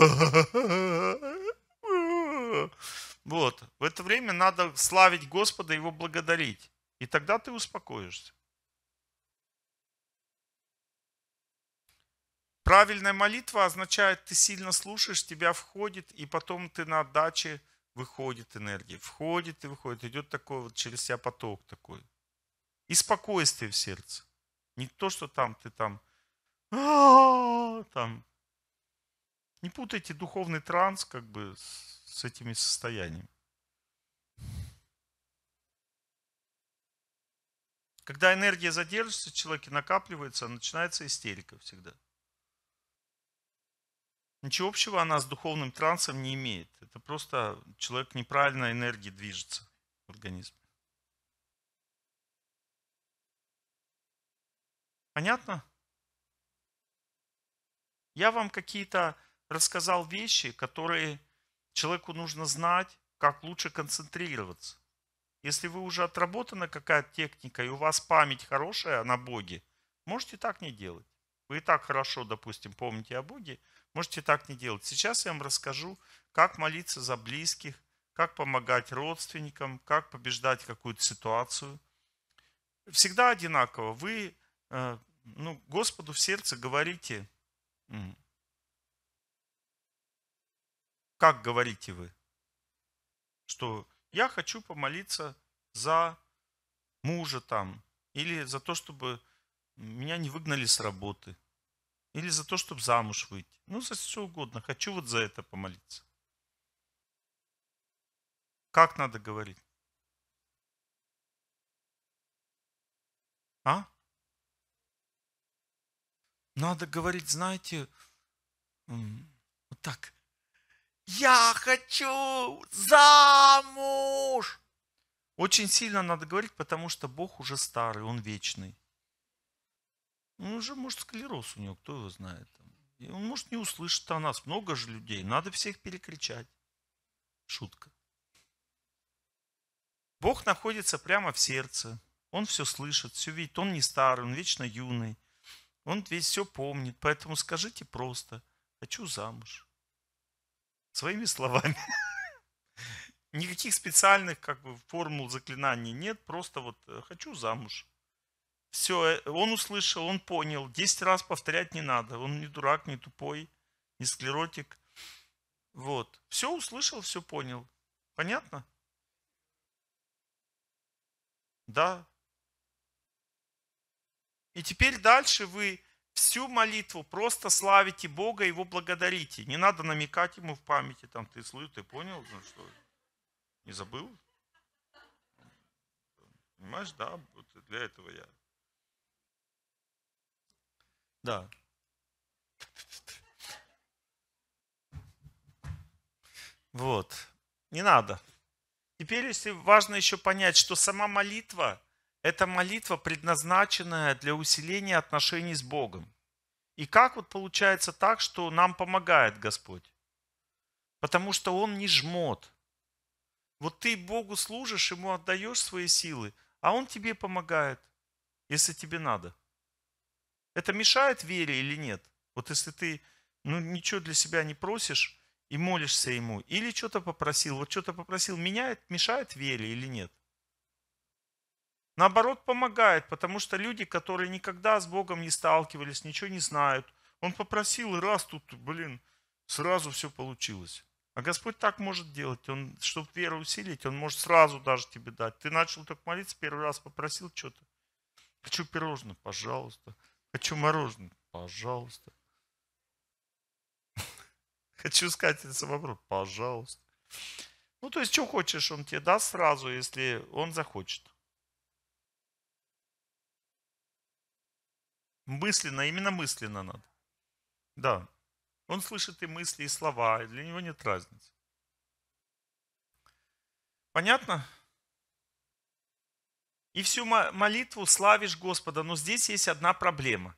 Speaker 1: Вот. В это время надо славить Господа и Его благодарить. И тогда ты успокоишься. Правильная молитва означает, ты сильно слушаешь, тебя входит, и потом ты на отдаче выходит энергия. Входит и выходит. Идет такой вот через себя поток такой. И спокойствие в сердце. Не то, что там ты там... там. Не путайте духовный транс как бы с этими состояниями. Когда энергия задерживается в человеке, накапливается, а начинается истерика всегда. Ничего общего она с духовным трансом не имеет. Это просто человек неправильно энергии движется в организме. Понятно? Я вам какие-то рассказал вещи, которые человеку нужно знать, как лучше концентрироваться. Если вы уже отработана какая-то техника, и у вас память хорошая на Боге, можете так не делать. Вы и так хорошо, допустим, помните о Боге, Можете так не делать. Сейчас я вам расскажу, как молиться за близких, как помогать родственникам, как побеждать какую-то ситуацию. Всегда одинаково. Вы э, ну, Господу в сердце говорите, как говорите вы, что я хочу помолиться за мужа там, или за то, чтобы меня не выгнали с работы, или за то, чтобы замуж выйти. Ну, за все угодно. Хочу вот за это помолиться. Как надо говорить? А? Надо говорить, знаете, вот так. Я хочу замуж! Очень сильно надо говорить, потому что Бог уже старый, Он вечный. Он ну, уже, может, склероз у него, кто его знает. И он, может, не услышит о нас. Много же людей. Надо всех перекричать. Шутка. Бог находится прямо в сердце. Он все слышит, все видит. Он не старый, он вечно юный. Он весь все помнит. Поэтому скажите просто, хочу замуж. Своими словами. Никаких специальных как бы формул заклинаний нет. Просто вот э, хочу замуж. Все, э, он услышал, он понял. Десять раз повторять не надо. Он не дурак, не тупой, не склеротик. Вот. Все услышал, все понял. Понятно? Да. И теперь дальше вы всю молитву просто славите Бога, Его благодарите. Не надо намекать Ему в памяти, там, ты слышал, ты понял, ну что, не забыл? Понимаешь, да, вот для этого я. Да. Вот. Не надо. Теперь, если важно еще понять, что сама молитва – это молитва, предназначенная для усиления отношений с Богом. И как вот получается так, что нам помогает Господь? Потому что Он не жмот. Вот ты Богу служишь, Ему отдаешь свои силы, а Он тебе помогает, если тебе надо. Это мешает вере или нет? Вот если ты ну, ничего для себя не просишь и молишься ему, или что-то попросил, вот что-то попросил, меняет, мешает вере или нет? Наоборот, помогает, потому что люди, которые никогда с Богом не сталкивались, ничего не знают, он попросил, и раз тут, блин, сразу все получилось. А Господь так может делать. Он, чтобы веру усилить, Он может сразу даже тебе дать. Ты начал так молиться, первый раз попросил что-то. Хочу пирожное, пожалуйста. Хочу мороженое. Пожалуйста. Хочу сказать самопробу. Пожалуйста. Ну, то есть, что хочешь, он тебе даст сразу, если он захочет. Мысленно, именно мысленно надо. Да. Он слышит и мысли, и слова, и для него нет разницы. Понятно? и всю молитву славишь Господа. Но здесь есть одна проблема.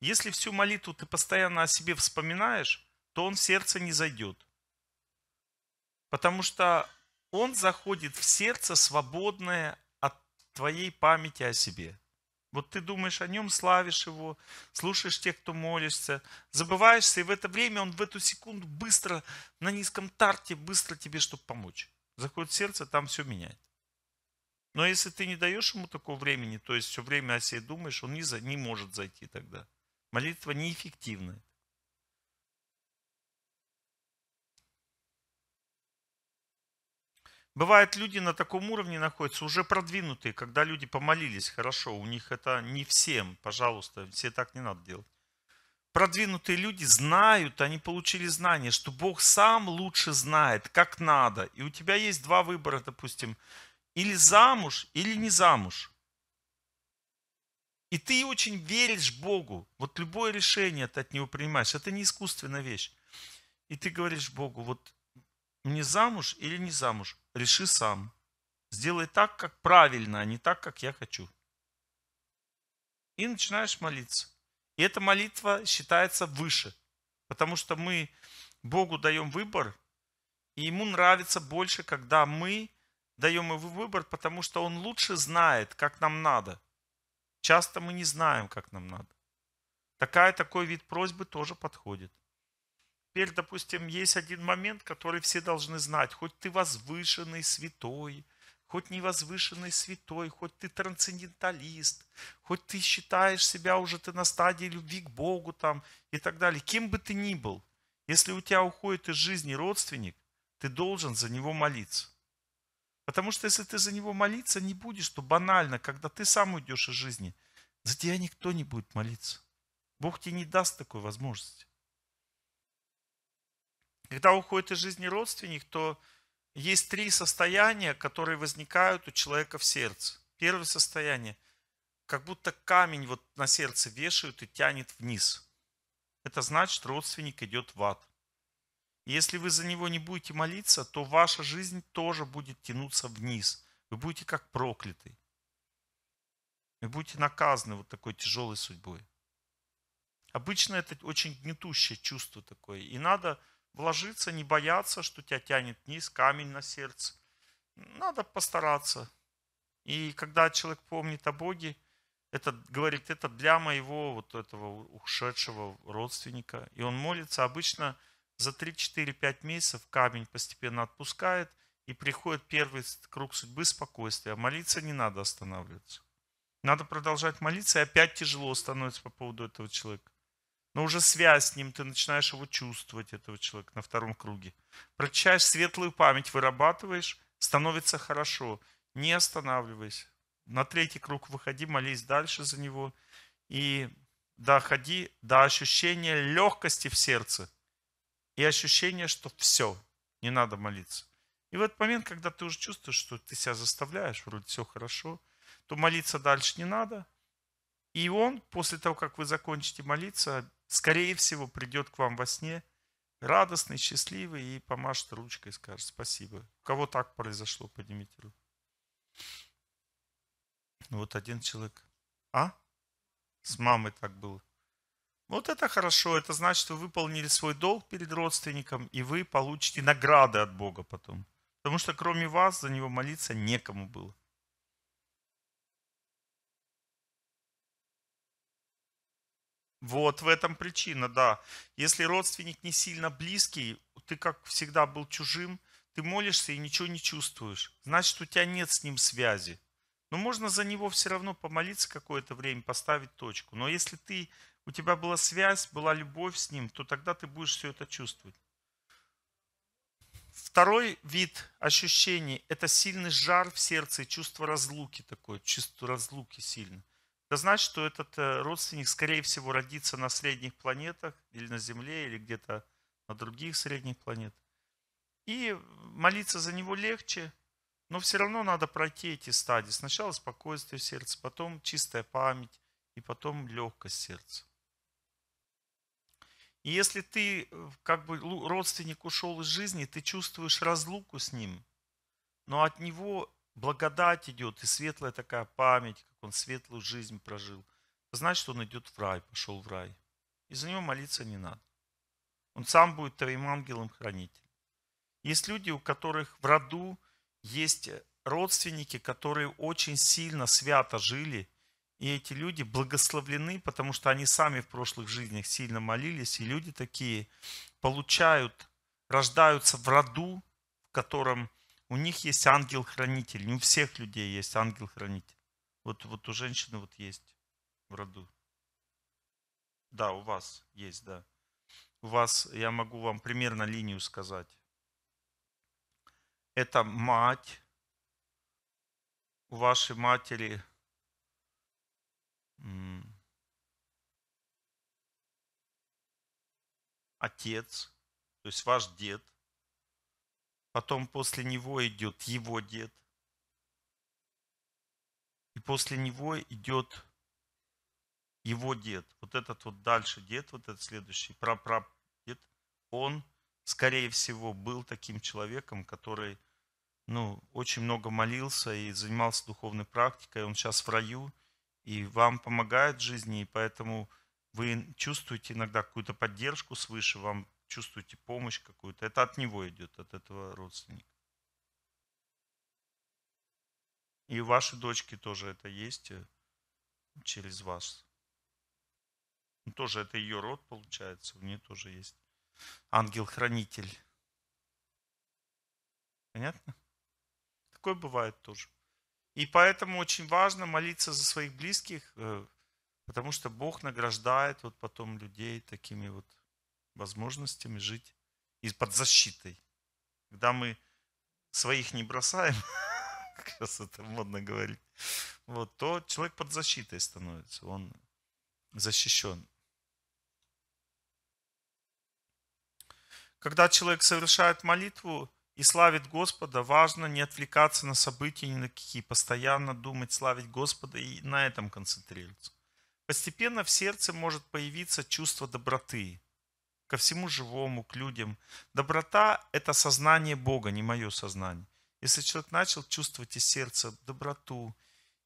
Speaker 1: Если всю молитву ты постоянно о себе вспоминаешь, то он в сердце не зайдет. Потому что он заходит в сердце, свободное от твоей памяти о себе. Вот ты думаешь о нем, славишь его, слушаешь тех, кто молишься, забываешься, и в это время он в эту секунду быстро, на низком тарте, быстро тебе, чтобы помочь. Заходит в сердце, там все меняет. Но если ты не даешь ему такого времени, то есть все время о себе думаешь, он не, за, не может зайти тогда. Молитва неэффективна. Бывает, люди на таком уровне находятся, уже продвинутые, когда люди помолились, хорошо, у них это не всем, пожалуйста, все так не надо делать. Продвинутые люди знают, они получили знание, что Бог сам лучше знает, как надо. И у тебя есть два выбора, допустим, или замуж, или не замуж. И ты очень веришь Богу. Вот любое решение ты от Него принимаешь. Это не искусственная вещь. И ты говоришь Богу, вот мне замуж или не замуж, реши сам. Сделай так, как правильно, а не так, как я хочу. И начинаешь молиться. И эта молитва считается выше. Потому что мы Богу даем выбор, и Ему нравится больше, когда мы даем его выбор, потому что он лучше знает, как нам надо. Часто мы не знаем, как нам надо. Такая, такой вид просьбы тоже подходит. Теперь, допустим, есть один момент, который все должны знать. Хоть ты возвышенный, святой, хоть не возвышенный святой, хоть ты трансценденталист, хоть ты считаешь себя уже ты на стадии любви к Богу там и так далее. Кем бы ты ни был, если у тебя уходит из жизни родственник, ты должен за него молиться. Потому что если ты за него молиться не будешь, то банально, когда ты сам уйдешь из жизни, за тебя никто не будет молиться. Бог тебе не даст такой возможности. Когда уходит из жизни родственник, то есть три состояния, которые возникают у человека в сердце. Первое состояние, как будто камень вот на сердце вешают и тянет вниз. Это значит, родственник идет в ад. Если вы за него не будете молиться, то ваша жизнь тоже будет тянуться вниз. Вы будете как проклятый. Вы будете наказаны вот такой тяжелой судьбой. Обычно это очень гнетущее чувство такое. И надо вложиться, не бояться, что тебя тянет вниз, камень на сердце. Надо постараться. И когда человек помнит о Боге, это говорит, это для моего вот этого ушедшего родственника. И он молится обычно за 3-4-5 месяцев камень постепенно отпускает и приходит первый круг судьбы спокойствия. А молиться не надо останавливаться. Надо продолжать молиться, и опять тяжело становится по поводу этого человека. Но уже связь с ним, ты начинаешь его чувствовать, этого человека, на втором круге. Прочищаешь светлую память, вырабатываешь, становится хорошо. Не останавливайся. На третий круг выходи, молись дальше за него. И доходи до ощущения легкости в сердце и ощущение, что все, не надо молиться. И в этот момент, когда ты уже чувствуешь, что ты себя заставляешь, вроде все хорошо, то молиться дальше не надо. И он, после того, как вы закончите молиться, скорее всего, придет к вам во сне радостный, счастливый и помашет ручкой и скажет спасибо. У кого так произошло, поднимите руку. Ну вот один человек. А? С мамой так было. Вот это хорошо, это значит, вы выполнили свой долг перед родственником, и вы получите награды от Бога потом. Потому что кроме вас за него молиться некому было. Вот в этом причина, да. Если родственник не сильно близкий, ты как всегда был чужим, ты молишься и ничего не чувствуешь. Значит, у тебя нет с ним связи. Но можно за него все равно помолиться какое-то время, поставить точку. Но если ты у тебя была связь, была любовь с Ним, то тогда ты будешь все это чувствовать. Второй вид ощущений – это сильный жар в сердце и чувство разлуки такое, чувство разлуки сильно. Это значит, что этот э, родственник, скорее всего, родится на средних планетах, или на Земле, или где-то на других средних планетах. И молиться за него легче, но все равно надо пройти эти стадии. Сначала спокойствие в сердце, потом чистая память, и потом легкость сердца. И если ты, э, как бы родственник ушел из жизни, ты чувствуешь разлуку с ним, но от него благодать идет, и светлая такая память, как он светлую жизнь прожил. Значит, он идет в рай, пошел в рай. И за него молиться не надо. Он сам будет твоим ангелом-хранителем. Есть люди, у которых в роду есть э, родственники, которые очень сильно свято жили и эти люди благословлены, потому что они сами в прошлых жизнях сильно молились. И люди такие получают, рождаются в роду, в котором у них есть ангел-хранитель. Не у всех людей есть ангел-хранитель. Вот, вот у женщины вот есть в роду. Да, у вас есть, да. У вас, я могу вам примерно линию сказать. Это мать. У вашей матери отец, то есть ваш дед. Потом после него идет его дед. И после него идет его дед. Вот этот вот дальше дед, вот этот следующий прапрапдед, он, скорее всего, был таким человеком, который ну, очень много молился и занимался духовной практикой. Он сейчас в раю – и вам помогают в жизни, и поэтому вы чувствуете иногда какую-то поддержку свыше, вам чувствуете помощь какую-то. Это от него идет, от этого родственника. И у вашей дочки тоже это есть э, через вас. Ну, тоже это ее род получается, у нее тоже есть ангел-хранитель. Понятно? Такое бывает тоже. И поэтому очень важно молиться за своих близких, э, потому что Бог награждает вот потом людей такими вот возможностями жить и под защитой. Когда мы своих не бросаем, как раз это модно говорить, вот, то человек под защитой становится, он защищен. Когда человек совершает молитву, и славит Господа, важно не отвлекаться на события ни на какие, постоянно думать, славить Господа и на этом концентрироваться. Постепенно в сердце может появиться чувство доброты ко всему живому, к людям. Доброта – это сознание Бога, не мое сознание. Если человек начал чувствовать из сердца доброту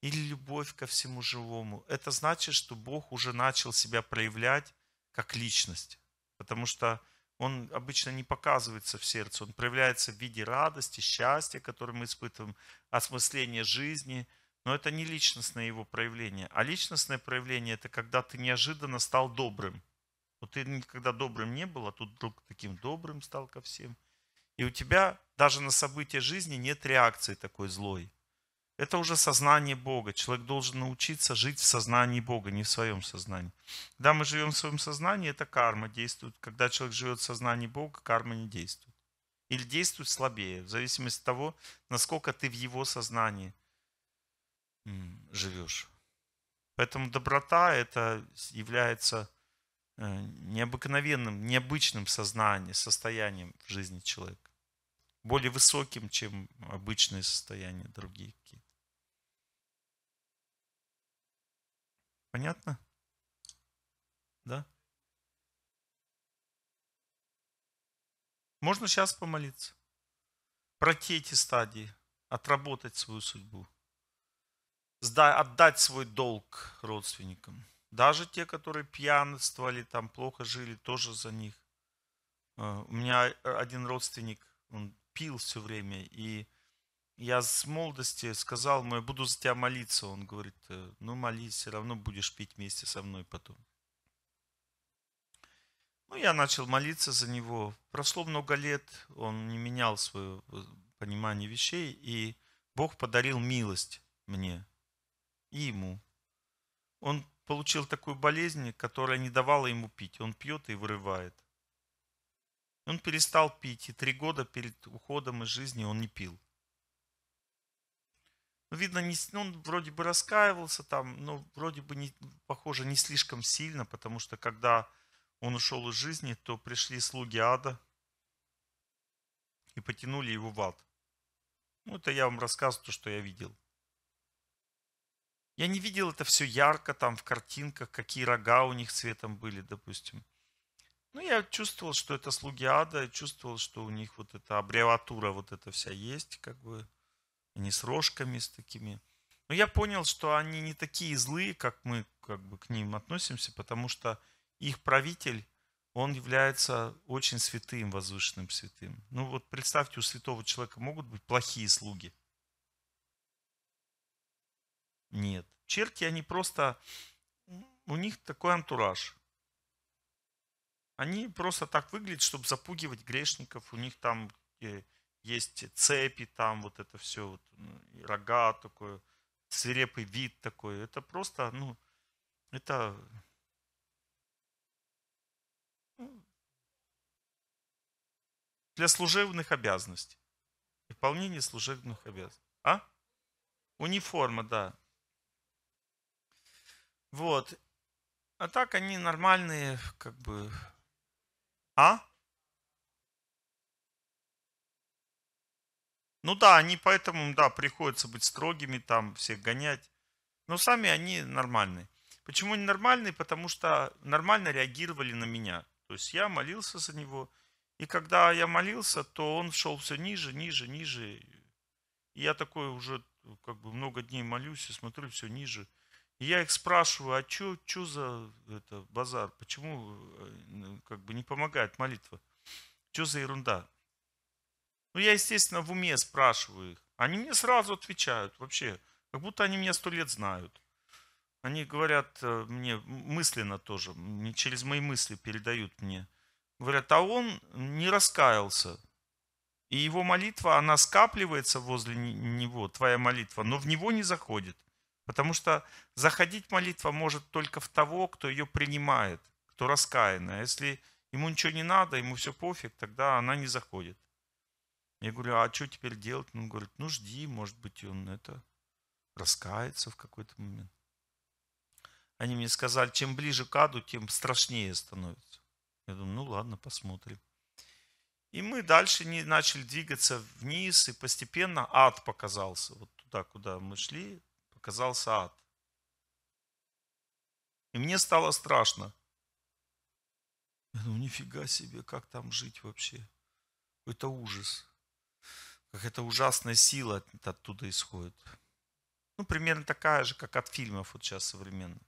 Speaker 1: или любовь ко всему живому, это значит, что Бог уже начал себя проявлять как личность. Потому что он обычно не показывается в сердце, он проявляется в виде радости, счастья, которое мы испытываем, осмысления жизни. Но это не личностное его проявление. А личностное проявление – это когда ты неожиданно стал добрым. Вот ты никогда добрым не был, а тут вдруг таким добрым стал ко всем. И у тебя даже на события жизни нет реакции такой злой. Это уже сознание Бога. Человек должен научиться жить в сознании Бога, не в своем сознании. Когда мы живем в своем сознании, это карма действует. Когда человек живет в сознании Бога, карма не действует. Или действует слабее, в зависимости от того, насколько ты в его сознании живешь. Поэтому доброта это является э, необыкновенным, необычным сознанием, состоянием в жизни человека. Более высоким, чем обычные состояния другие какие-то. Понятно? Да? Можно сейчас помолиться. Пройти эти стадии, отработать свою судьбу, отдать свой долг родственникам. Даже те, которые пьянствовали, там плохо жили, тоже за них. Э, у меня э, один родственник, он пил все время, и я с молодости сказал ему, я буду за тебя молиться. Он говорит, э, ну молись, все равно будешь пить вместе со мной потом. Ну, я начал молиться за него. Прошло много лет, он не менял свое э, понимание вещей, и Бог подарил милость мне и ему. Он получил такую болезнь, которая не давала ему пить. Он пьет и вырывает. Он перестал пить, и три года перед уходом из жизни он не пил видно, не, ну, он вроде бы раскаивался там, но вроде бы, не, похоже, не слишком сильно, потому что когда он ушел из жизни, то пришли слуги ада и потянули его в ад. Ну, это я вам рассказываю то, что я видел. Я не видел это все ярко там в картинках, какие рога у них цветом были, допустим. Ну, я чувствовал, что это слуги ада, чувствовал, что у них вот эта аббревиатура вот эта вся есть, как бы и не с рожками, с такими. Но я понял, что они не такие злые, как мы как бы, к ним относимся, потому что их правитель, он является очень святым, возвышенным святым. Ну вот представьте, у святого человека могут быть плохие слуги. Нет. Черти, они просто... У них такой антураж. Они просто так выглядят, чтобы запугивать грешников. У них там э, есть цепи там, вот это все, вот, ну, рога такой, свирепый вид такой. Это просто, ну, это... Ну, для служебных обязанностей. Выполнение служебных обязанностей. А? Униформа, да. Вот. А так они нормальные, как бы... А? Ну да, они поэтому, да, приходится быть строгими, там всех гонять. Но сами они нормальные. Почему они нормальные? Потому что нормально реагировали на меня. То есть я молился за него. И когда я молился, то он шел все ниже, ниже, ниже. И я такой уже как бы много дней молюсь и смотрю все ниже. И я их спрашиваю, а что чё, чё за это, базар? Почему э, как бы не помогает молитва? Что за ерунда? Ну, я, естественно, в уме спрашиваю их. Они мне сразу отвечают вообще, как будто они меня сто лет знают. Они говорят э, мне мысленно тоже, не через мои мысли передают мне. Говорят, а он не раскаялся. И его молитва, она скапливается возле него, твоя молитва, но в него не заходит. Потому что заходить молитва может только в того, кто ее принимает, кто раскаянный. А если ему ничего не надо, ему все пофиг, тогда она не заходит. Я говорю, а что теперь делать? Он говорит, ну жди, может быть, он это раскается в какой-то момент. Они мне сказали, чем ближе к аду, тем страшнее становится. Я думаю, ну ладно, посмотрим. И мы дальше не начали двигаться вниз, и постепенно ад показался. Вот туда, куда мы шли, показался ад. И мне стало страшно. Я думаю, нифига себе, как там жить вообще? Это ужас какая-то ужасная сила оттуда исходит. Ну, примерно такая же, как от фильмов вот сейчас современных.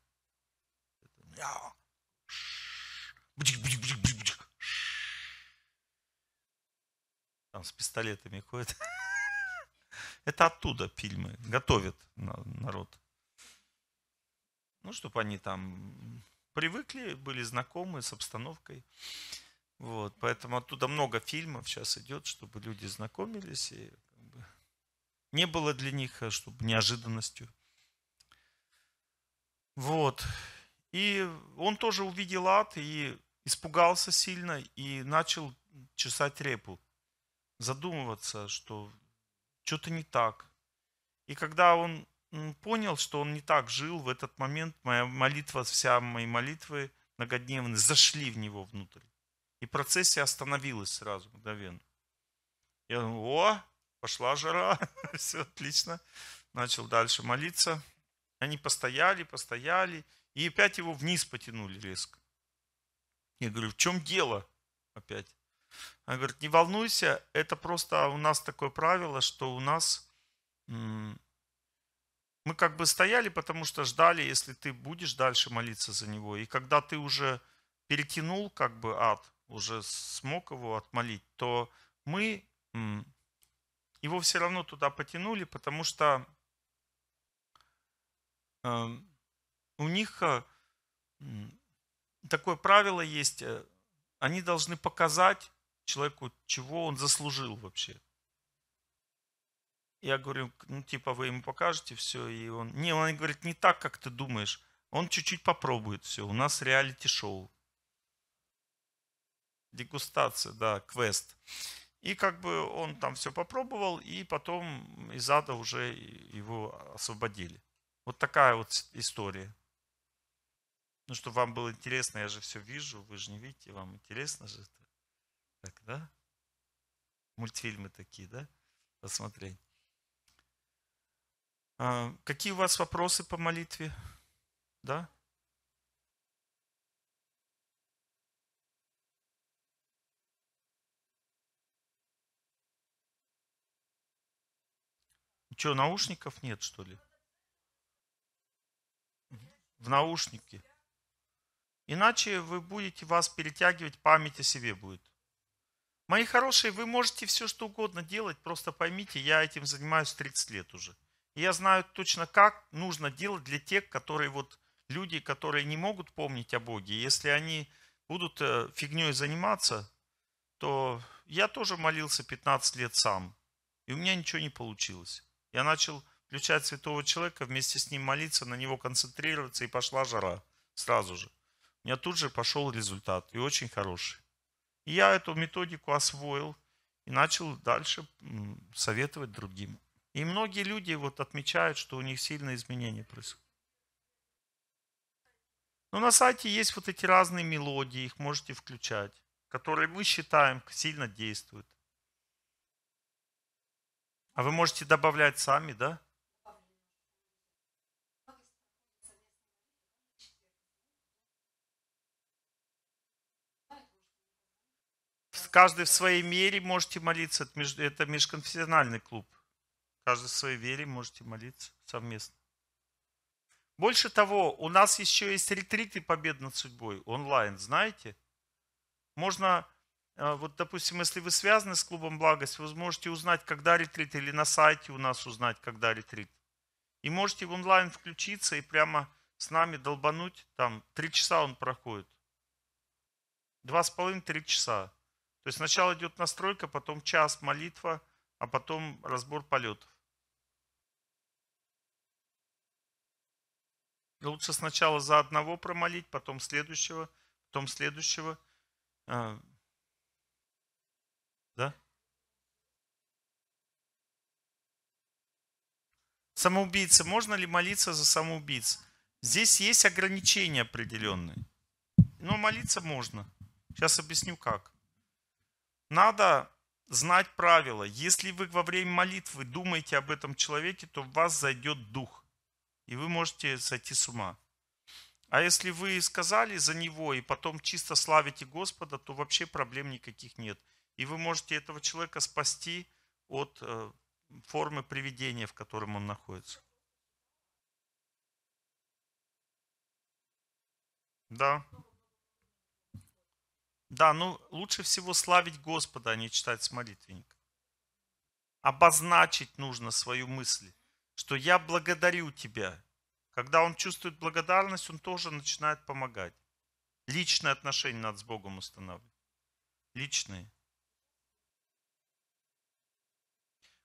Speaker 1: Там с пистолетами ходят. Это оттуда фильмы готовят народ. Ну, чтобы они там привыкли, были знакомы с обстановкой. Вот, поэтому оттуда много фильмов сейчас идет, чтобы люди знакомились и как бы не было для них, а, чтобы неожиданностью. Вот. И он тоже увидел ад и испугался сильно и начал чесать репу, задумываться, что что-то не так. И когда он понял, что он не так жил, в этот момент моя молитва, вся мои молитвы многодневные зашли в него внутрь. И процессия остановилась сразу, мгновенно. Я думаю, о, пошла жара, все отлично. Начал дальше молиться. Они постояли, постояли, и опять его вниз потянули резко. Я говорю, в чем дело опять? Она говорит, не волнуйся, это просто у нас такое правило, что у нас мы как бы стояли, потому что ждали, если ты будешь дальше молиться за него. И когда ты уже перетянул как бы ад, уже смог его отмолить, то мы его все равно туда потянули, потому что эм, у них э, такое правило есть, э, они должны показать человеку, чего он заслужил вообще. Я говорю, ну типа вы ему покажете все, и он... Не, он говорит, не так, как ты думаешь. Он чуть-чуть попробует все. У нас реалити-шоу дегустация, да, квест. И как бы он там все попробовал, и потом из ада уже его освободили. Вот такая вот история. Ну, чтобы вам было интересно, я же все вижу, вы же не видите, вам интересно же это. Так, да? Мультфильмы такие, да? Посмотреть. А, какие у вас вопросы по молитве? Да? Что, наушников нет, что ли? В наушники. Иначе вы будете вас перетягивать, память о себе будет. Мои хорошие, вы можете все что угодно делать, просто поймите, я этим занимаюсь 30 лет уже. И я знаю точно, как нужно делать для тех, которые вот люди, которые не могут помнить о Боге. Если они будут э, фигней заниматься, то я тоже молился 15 лет сам, и у меня ничего не получилось. Я начал включать святого человека, вместе с ним молиться, на него концентрироваться, и пошла жара сразу же. У меня тут же пошел результат, и очень хороший. И я эту методику освоил и начал дальше советовать другим. И многие люди вот отмечают, что у них сильные изменения происходят. Но на сайте есть вот эти разные мелодии, их можете включать, которые мы считаем сильно действуют. А вы можете добавлять сами, да? Каждый в своей мере можете молиться. Это, это межконфессиональный клуб. Каждый в своей вере можете молиться совместно. Больше того, у нас еще есть ретриты побед над судьбой онлайн, знаете? Можно а, вот, допустим, если вы связаны с клубом благость, вы сможете узнать, когда ретрит, или на сайте у нас узнать, когда ретрит. И можете в онлайн включиться и прямо с нами долбануть. Там три часа он проходит. Два с половиной-три часа. То есть сначала идет настройка, потом час молитва, а потом разбор полетов. Лучше сначала за одного промолить, потом следующего, потом следующего. А, самоубийцы, можно ли молиться за самоубийц? Здесь есть ограничения определенные. Но молиться можно. Сейчас объясню как. Надо знать правила. Если вы во время молитвы думаете об этом человеке, то в вас зайдет дух. И вы можете сойти с ума. А если вы сказали за него и потом чисто славите Господа, то вообще проблем никаких нет. И вы можете этого человека спасти от э, формы приведения, в котором он находится. Да. Да, ну лучше всего славить Господа, а не читать с молитвенника. Обозначить нужно свою мысль, что я благодарю тебя. Когда он чувствует благодарность, он тоже начинает помогать. Личные отношения надо с Богом устанавливать. Личные.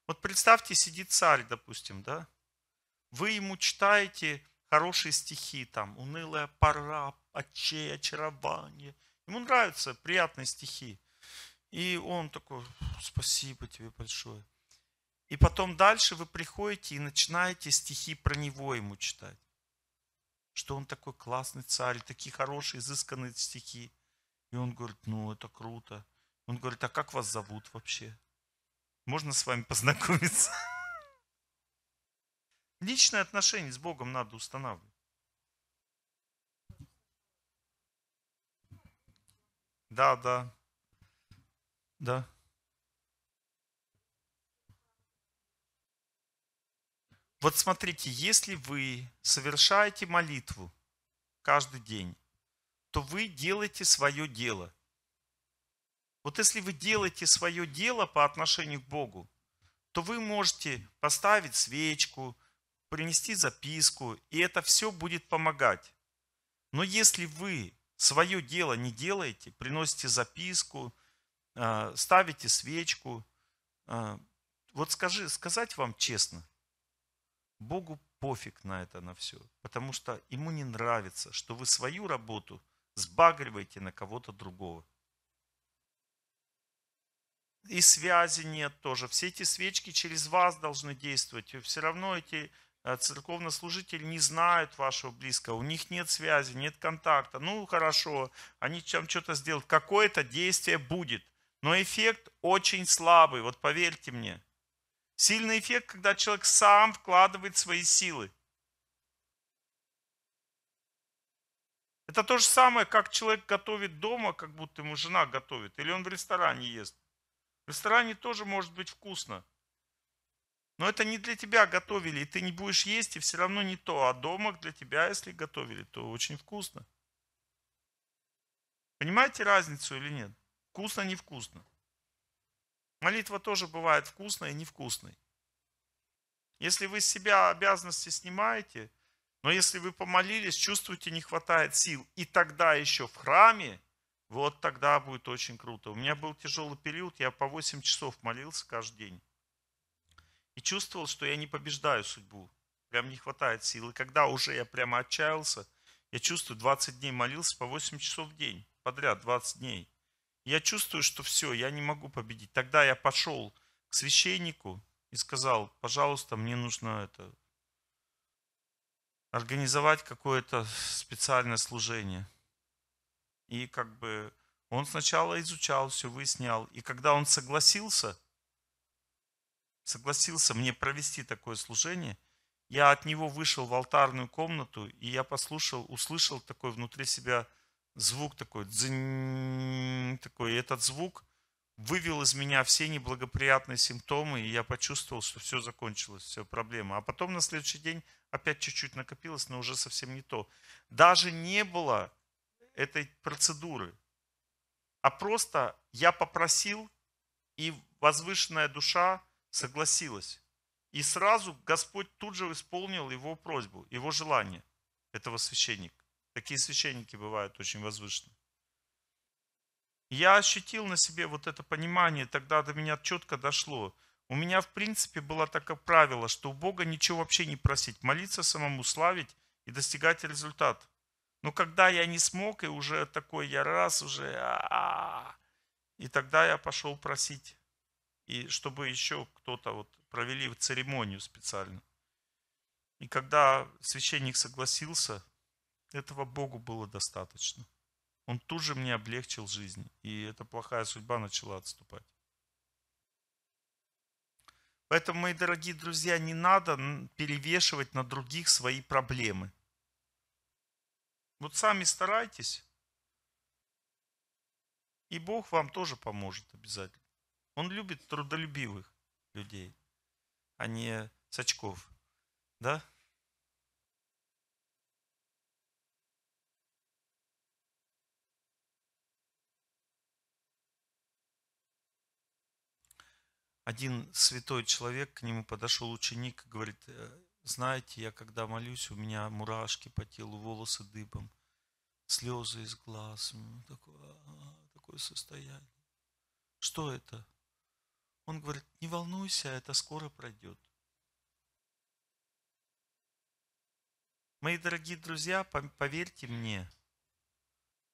Speaker 1: Вот представьте, сидит царь, допустим, да? Вы ему читаете хорошие стихи, там, унылая пора, отчей, очарование. Ему нравятся приятные стихи. И он такой, спасибо тебе большое. И потом дальше вы приходите и начинаете стихи про него ему читать. Что он такой классный царь, такие хорошие, изысканные стихи. И он говорит, ну это круто. Он говорит, а как вас зовут вообще? можно с вами познакомиться. Личные отношения с Богом надо устанавливать. Да, да. Да. Вот смотрите, если вы совершаете молитву каждый день, то вы делаете свое дело. Вот если вы делаете свое дело по отношению к Богу, то вы можете поставить свечку, принести записку, и это все будет помогать. Но если вы свое дело не делаете, приносите записку, э, ставите свечку, э, вот скажи, сказать вам честно, Богу пофиг на это, на все, потому что ему не нравится, что вы свою работу сбагриваете на кого-то другого и связи нет тоже. Все эти свечки через вас должны действовать. все равно эти э, церковнослужители не знают вашего близкого, у них нет связи, нет контакта. Ну, хорошо, они чем что-то сделают. Какое-то действие будет, но эффект очень слабый, вот поверьте мне. Сильный эффект, когда человек сам вкладывает свои силы. Это то же самое, как человек готовит дома, как будто ему жена готовит, или он в ресторане ест. В ресторане тоже может быть вкусно. Но это не для тебя готовили, и ты не будешь есть, и все равно не то. А дома для тебя, если готовили, то очень вкусно. Понимаете разницу или нет? Вкусно, невкусно. Молитва тоже бывает вкусной и невкусной. Если вы с себя обязанности снимаете, но если вы помолились, чувствуете, не хватает сил, и тогда еще в храме вот тогда будет очень круто. У меня был тяжелый период, я по 8 часов молился каждый день. И чувствовал, что я не побеждаю судьбу. Прям не хватает силы. Когда уже я прямо отчаялся, я чувствую, 20 дней молился по 8 часов в день. Подряд 20 дней. Я чувствую, что все, я не могу победить. Тогда я пошел к священнику и сказал, пожалуйста, мне нужно это организовать какое-то специальное служение. И как бы он сначала изучал, все выяснял. И когда он согласился, согласился мне провести такое служение, я от него вышел в алтарную комнату, и я послушал, услышал такой внутри себя звук такой, дзинь, такой, и этот звук вывел из меня все неблагоприятные симптомы, и я почувствовал, что все закончилось, все проблема. А потом на следующий день опять чуть-чуть накопилось, но уже совсем не то. Даже не было этой процедуры, а просто я попросил, и возвышенная душа согласилась. И сразу Господь тут же исполнил его просьбу, его желание, этого священника. Такие священники бывают очень возвышенные. Я ощутил на себе вот это понимание, тогда до меня четко дошло. У меня, в принципе, было такое правило, что у Бога ничего вообще не просить. Молиться самому, славить и достигать результат. Но «Ну, когда я не смог, и уже такой я раз, уже... А -а -а, и тогда я пошел просить, и чтобы еще кто-то вот провели церемонию специально. И когда священник согласился, этого Богу было достаточно. Он тут же мне облегчил жизнь, и эта плохая судьба начала отступать. Поэтому, мои дорогие друзья, не надо перевешивать на других свои проблемы. Вот сами старайтесь, и Бог вам тоже поможет обязательно. Он любит трудолюбивых людей, а не сачков. Да? Один святой человек, к нему подошел ученик и говорит, э, знаете, я когда молюсь, у меня мурашки по телу, волосы дыбом, слезы из глаз, такое, а, такое состояние. Что это? Он говорит, не волнуйся, это скоро пройдет. Мои дорогие друзья, поверьте мне,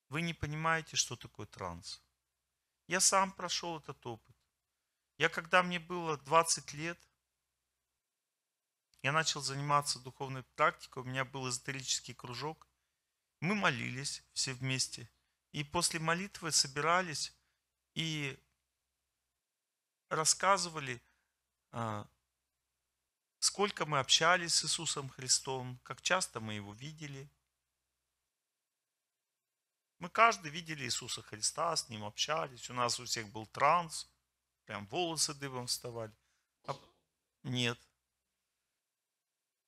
Speaker 1: вы не понимаете, что такое транс. Я сам прошел этот опыт. Я когда мне было 20 лет, я начал заниматься духовной практикой, у меня был эзотерический кружок. Мы молились все вместе. И после молитвы собирались и рассказывали, а, сколько мы общались с Иисусом Христом, как часто мы Его видели. Мы каждый видели Иисуса Христа, с Ним общались. У нас у всех был транс, прям волосы дыбом вставали. А... Нет,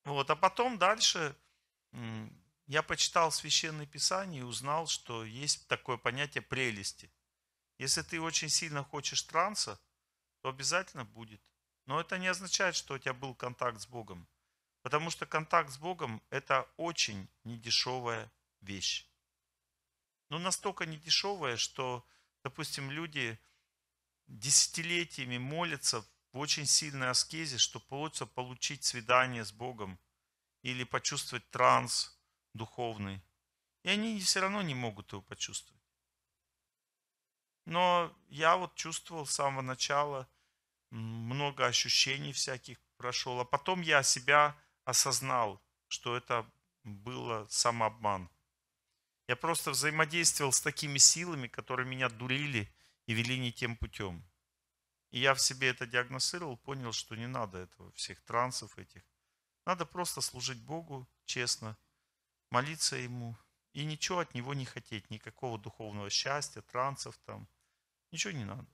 Speaker 1: вот, а потом дальше я почитал Священное Писание и узнал, что есть такое понятие прелести. Если ты очень сильно хочешь транса, то обязательно будет. Но это не означает, что у тебя был контакт с Богом. Потому что контакт с Богом – это очень недешевая вещь. Но ну, настолько недешевая, что, допустим, люди десятилетиями молятся в очень сильной аскезе, чтобы получится получить свидание с Богом или почувствовать транс духовный. И они все равно не могут его почувствовать. Но я вот чувствовал с самого начала много ощущений всяких прошел. А потом я себя осознал, что это было самообман. Я просто взаимодействовал с такими силами, которые меня дурили и вели не тем путем. И я в себе это диагностировал, понял, что не надо этого, всех трансов этих. Надо просто служить Богу честно, молиться Ему и ничего от Него не хотеть, никакого духовного счастья, трансов там, ничего не надо.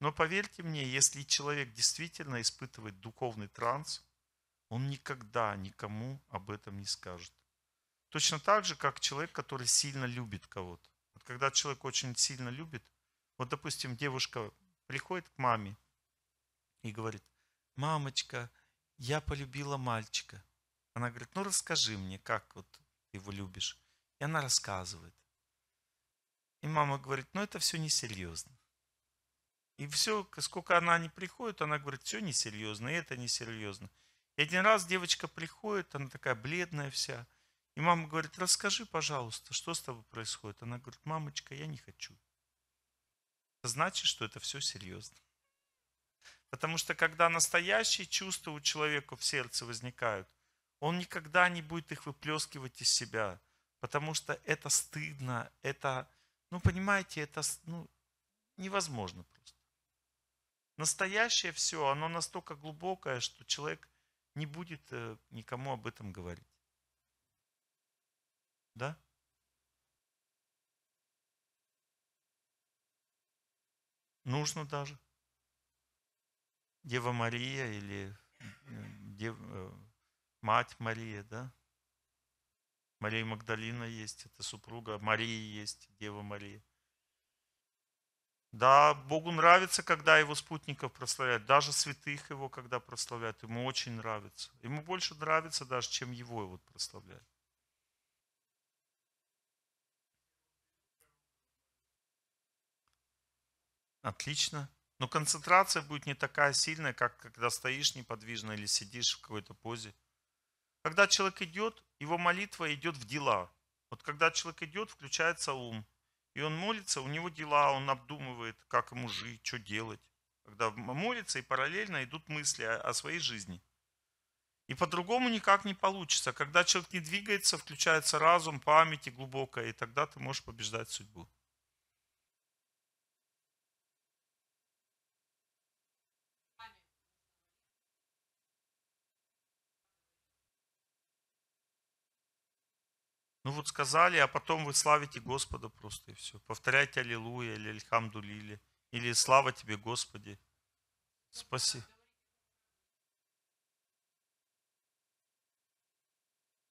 Speaker 1: Но поверьте мне, если человек действительно испытывает духовный транс, он никогда никому об этом не скажет. Точно так же, как человек, который сильно любит кого-то. Вот когда человек очень сильно любит, вот, допустим, девушка приходит к маме и говорит, мамочка, я полюбила мальчика. Она говорит, ну расскажи мне, как вот ты его любишь. И она рассказывает. И мама говорит, ну это все несерьезно. И все, сколько она не приходит, она говорит, все несерьезно, и это несерьезно. И один раз девочка приходит, она такая бледная вся. И мама говорит, расскажи, пожалуйста, что с тобой происходит. Она говорит, мамочка, я не хочу значит, что это все серьезно. Потому что когда настоящие чувства у человека в сердце возникают, он никогда не будет их выплескивать из себя, потому что это стыдно, это, ну, понимаете, это ну, невозможно просто. Настоящее все, оно настолько глубокое, что человек не будет э, никому об этом говорить. Да? нужно даже. Дева Мария или э, Дев, э, мать Мария, да? Мария Магдалина есть, это супруга Марии есть, Дева Мария. Да, Богу нравится, когда его спутников прославляют, даже святых его, когда прославляют, ему очень нравится. Ему больше нравится даже, чем его вот прославляют. Отлично. Но концентрация будет не такая сильная, как когда стоишь неподвижно или сидишь в какой-то позе. Когда человек идет, его молитва идет в дела. Вот когда человек идет, включается ум. И он молится, у него дела, он обдумывает, как ему жить, что делать. Когда молится, и параллельно идут мысли о, о своей жизни. И по-другому никак не получится. Когда человек не двигается, включается разум, память и глубокая, и тогда ты можешь побеждать судьбу. Ну вот сказали, а потом вы славите Господа просто и все. Повторяйте Аллилуйя или Альхамдулили. Или слава тебе, Господи. Спаси.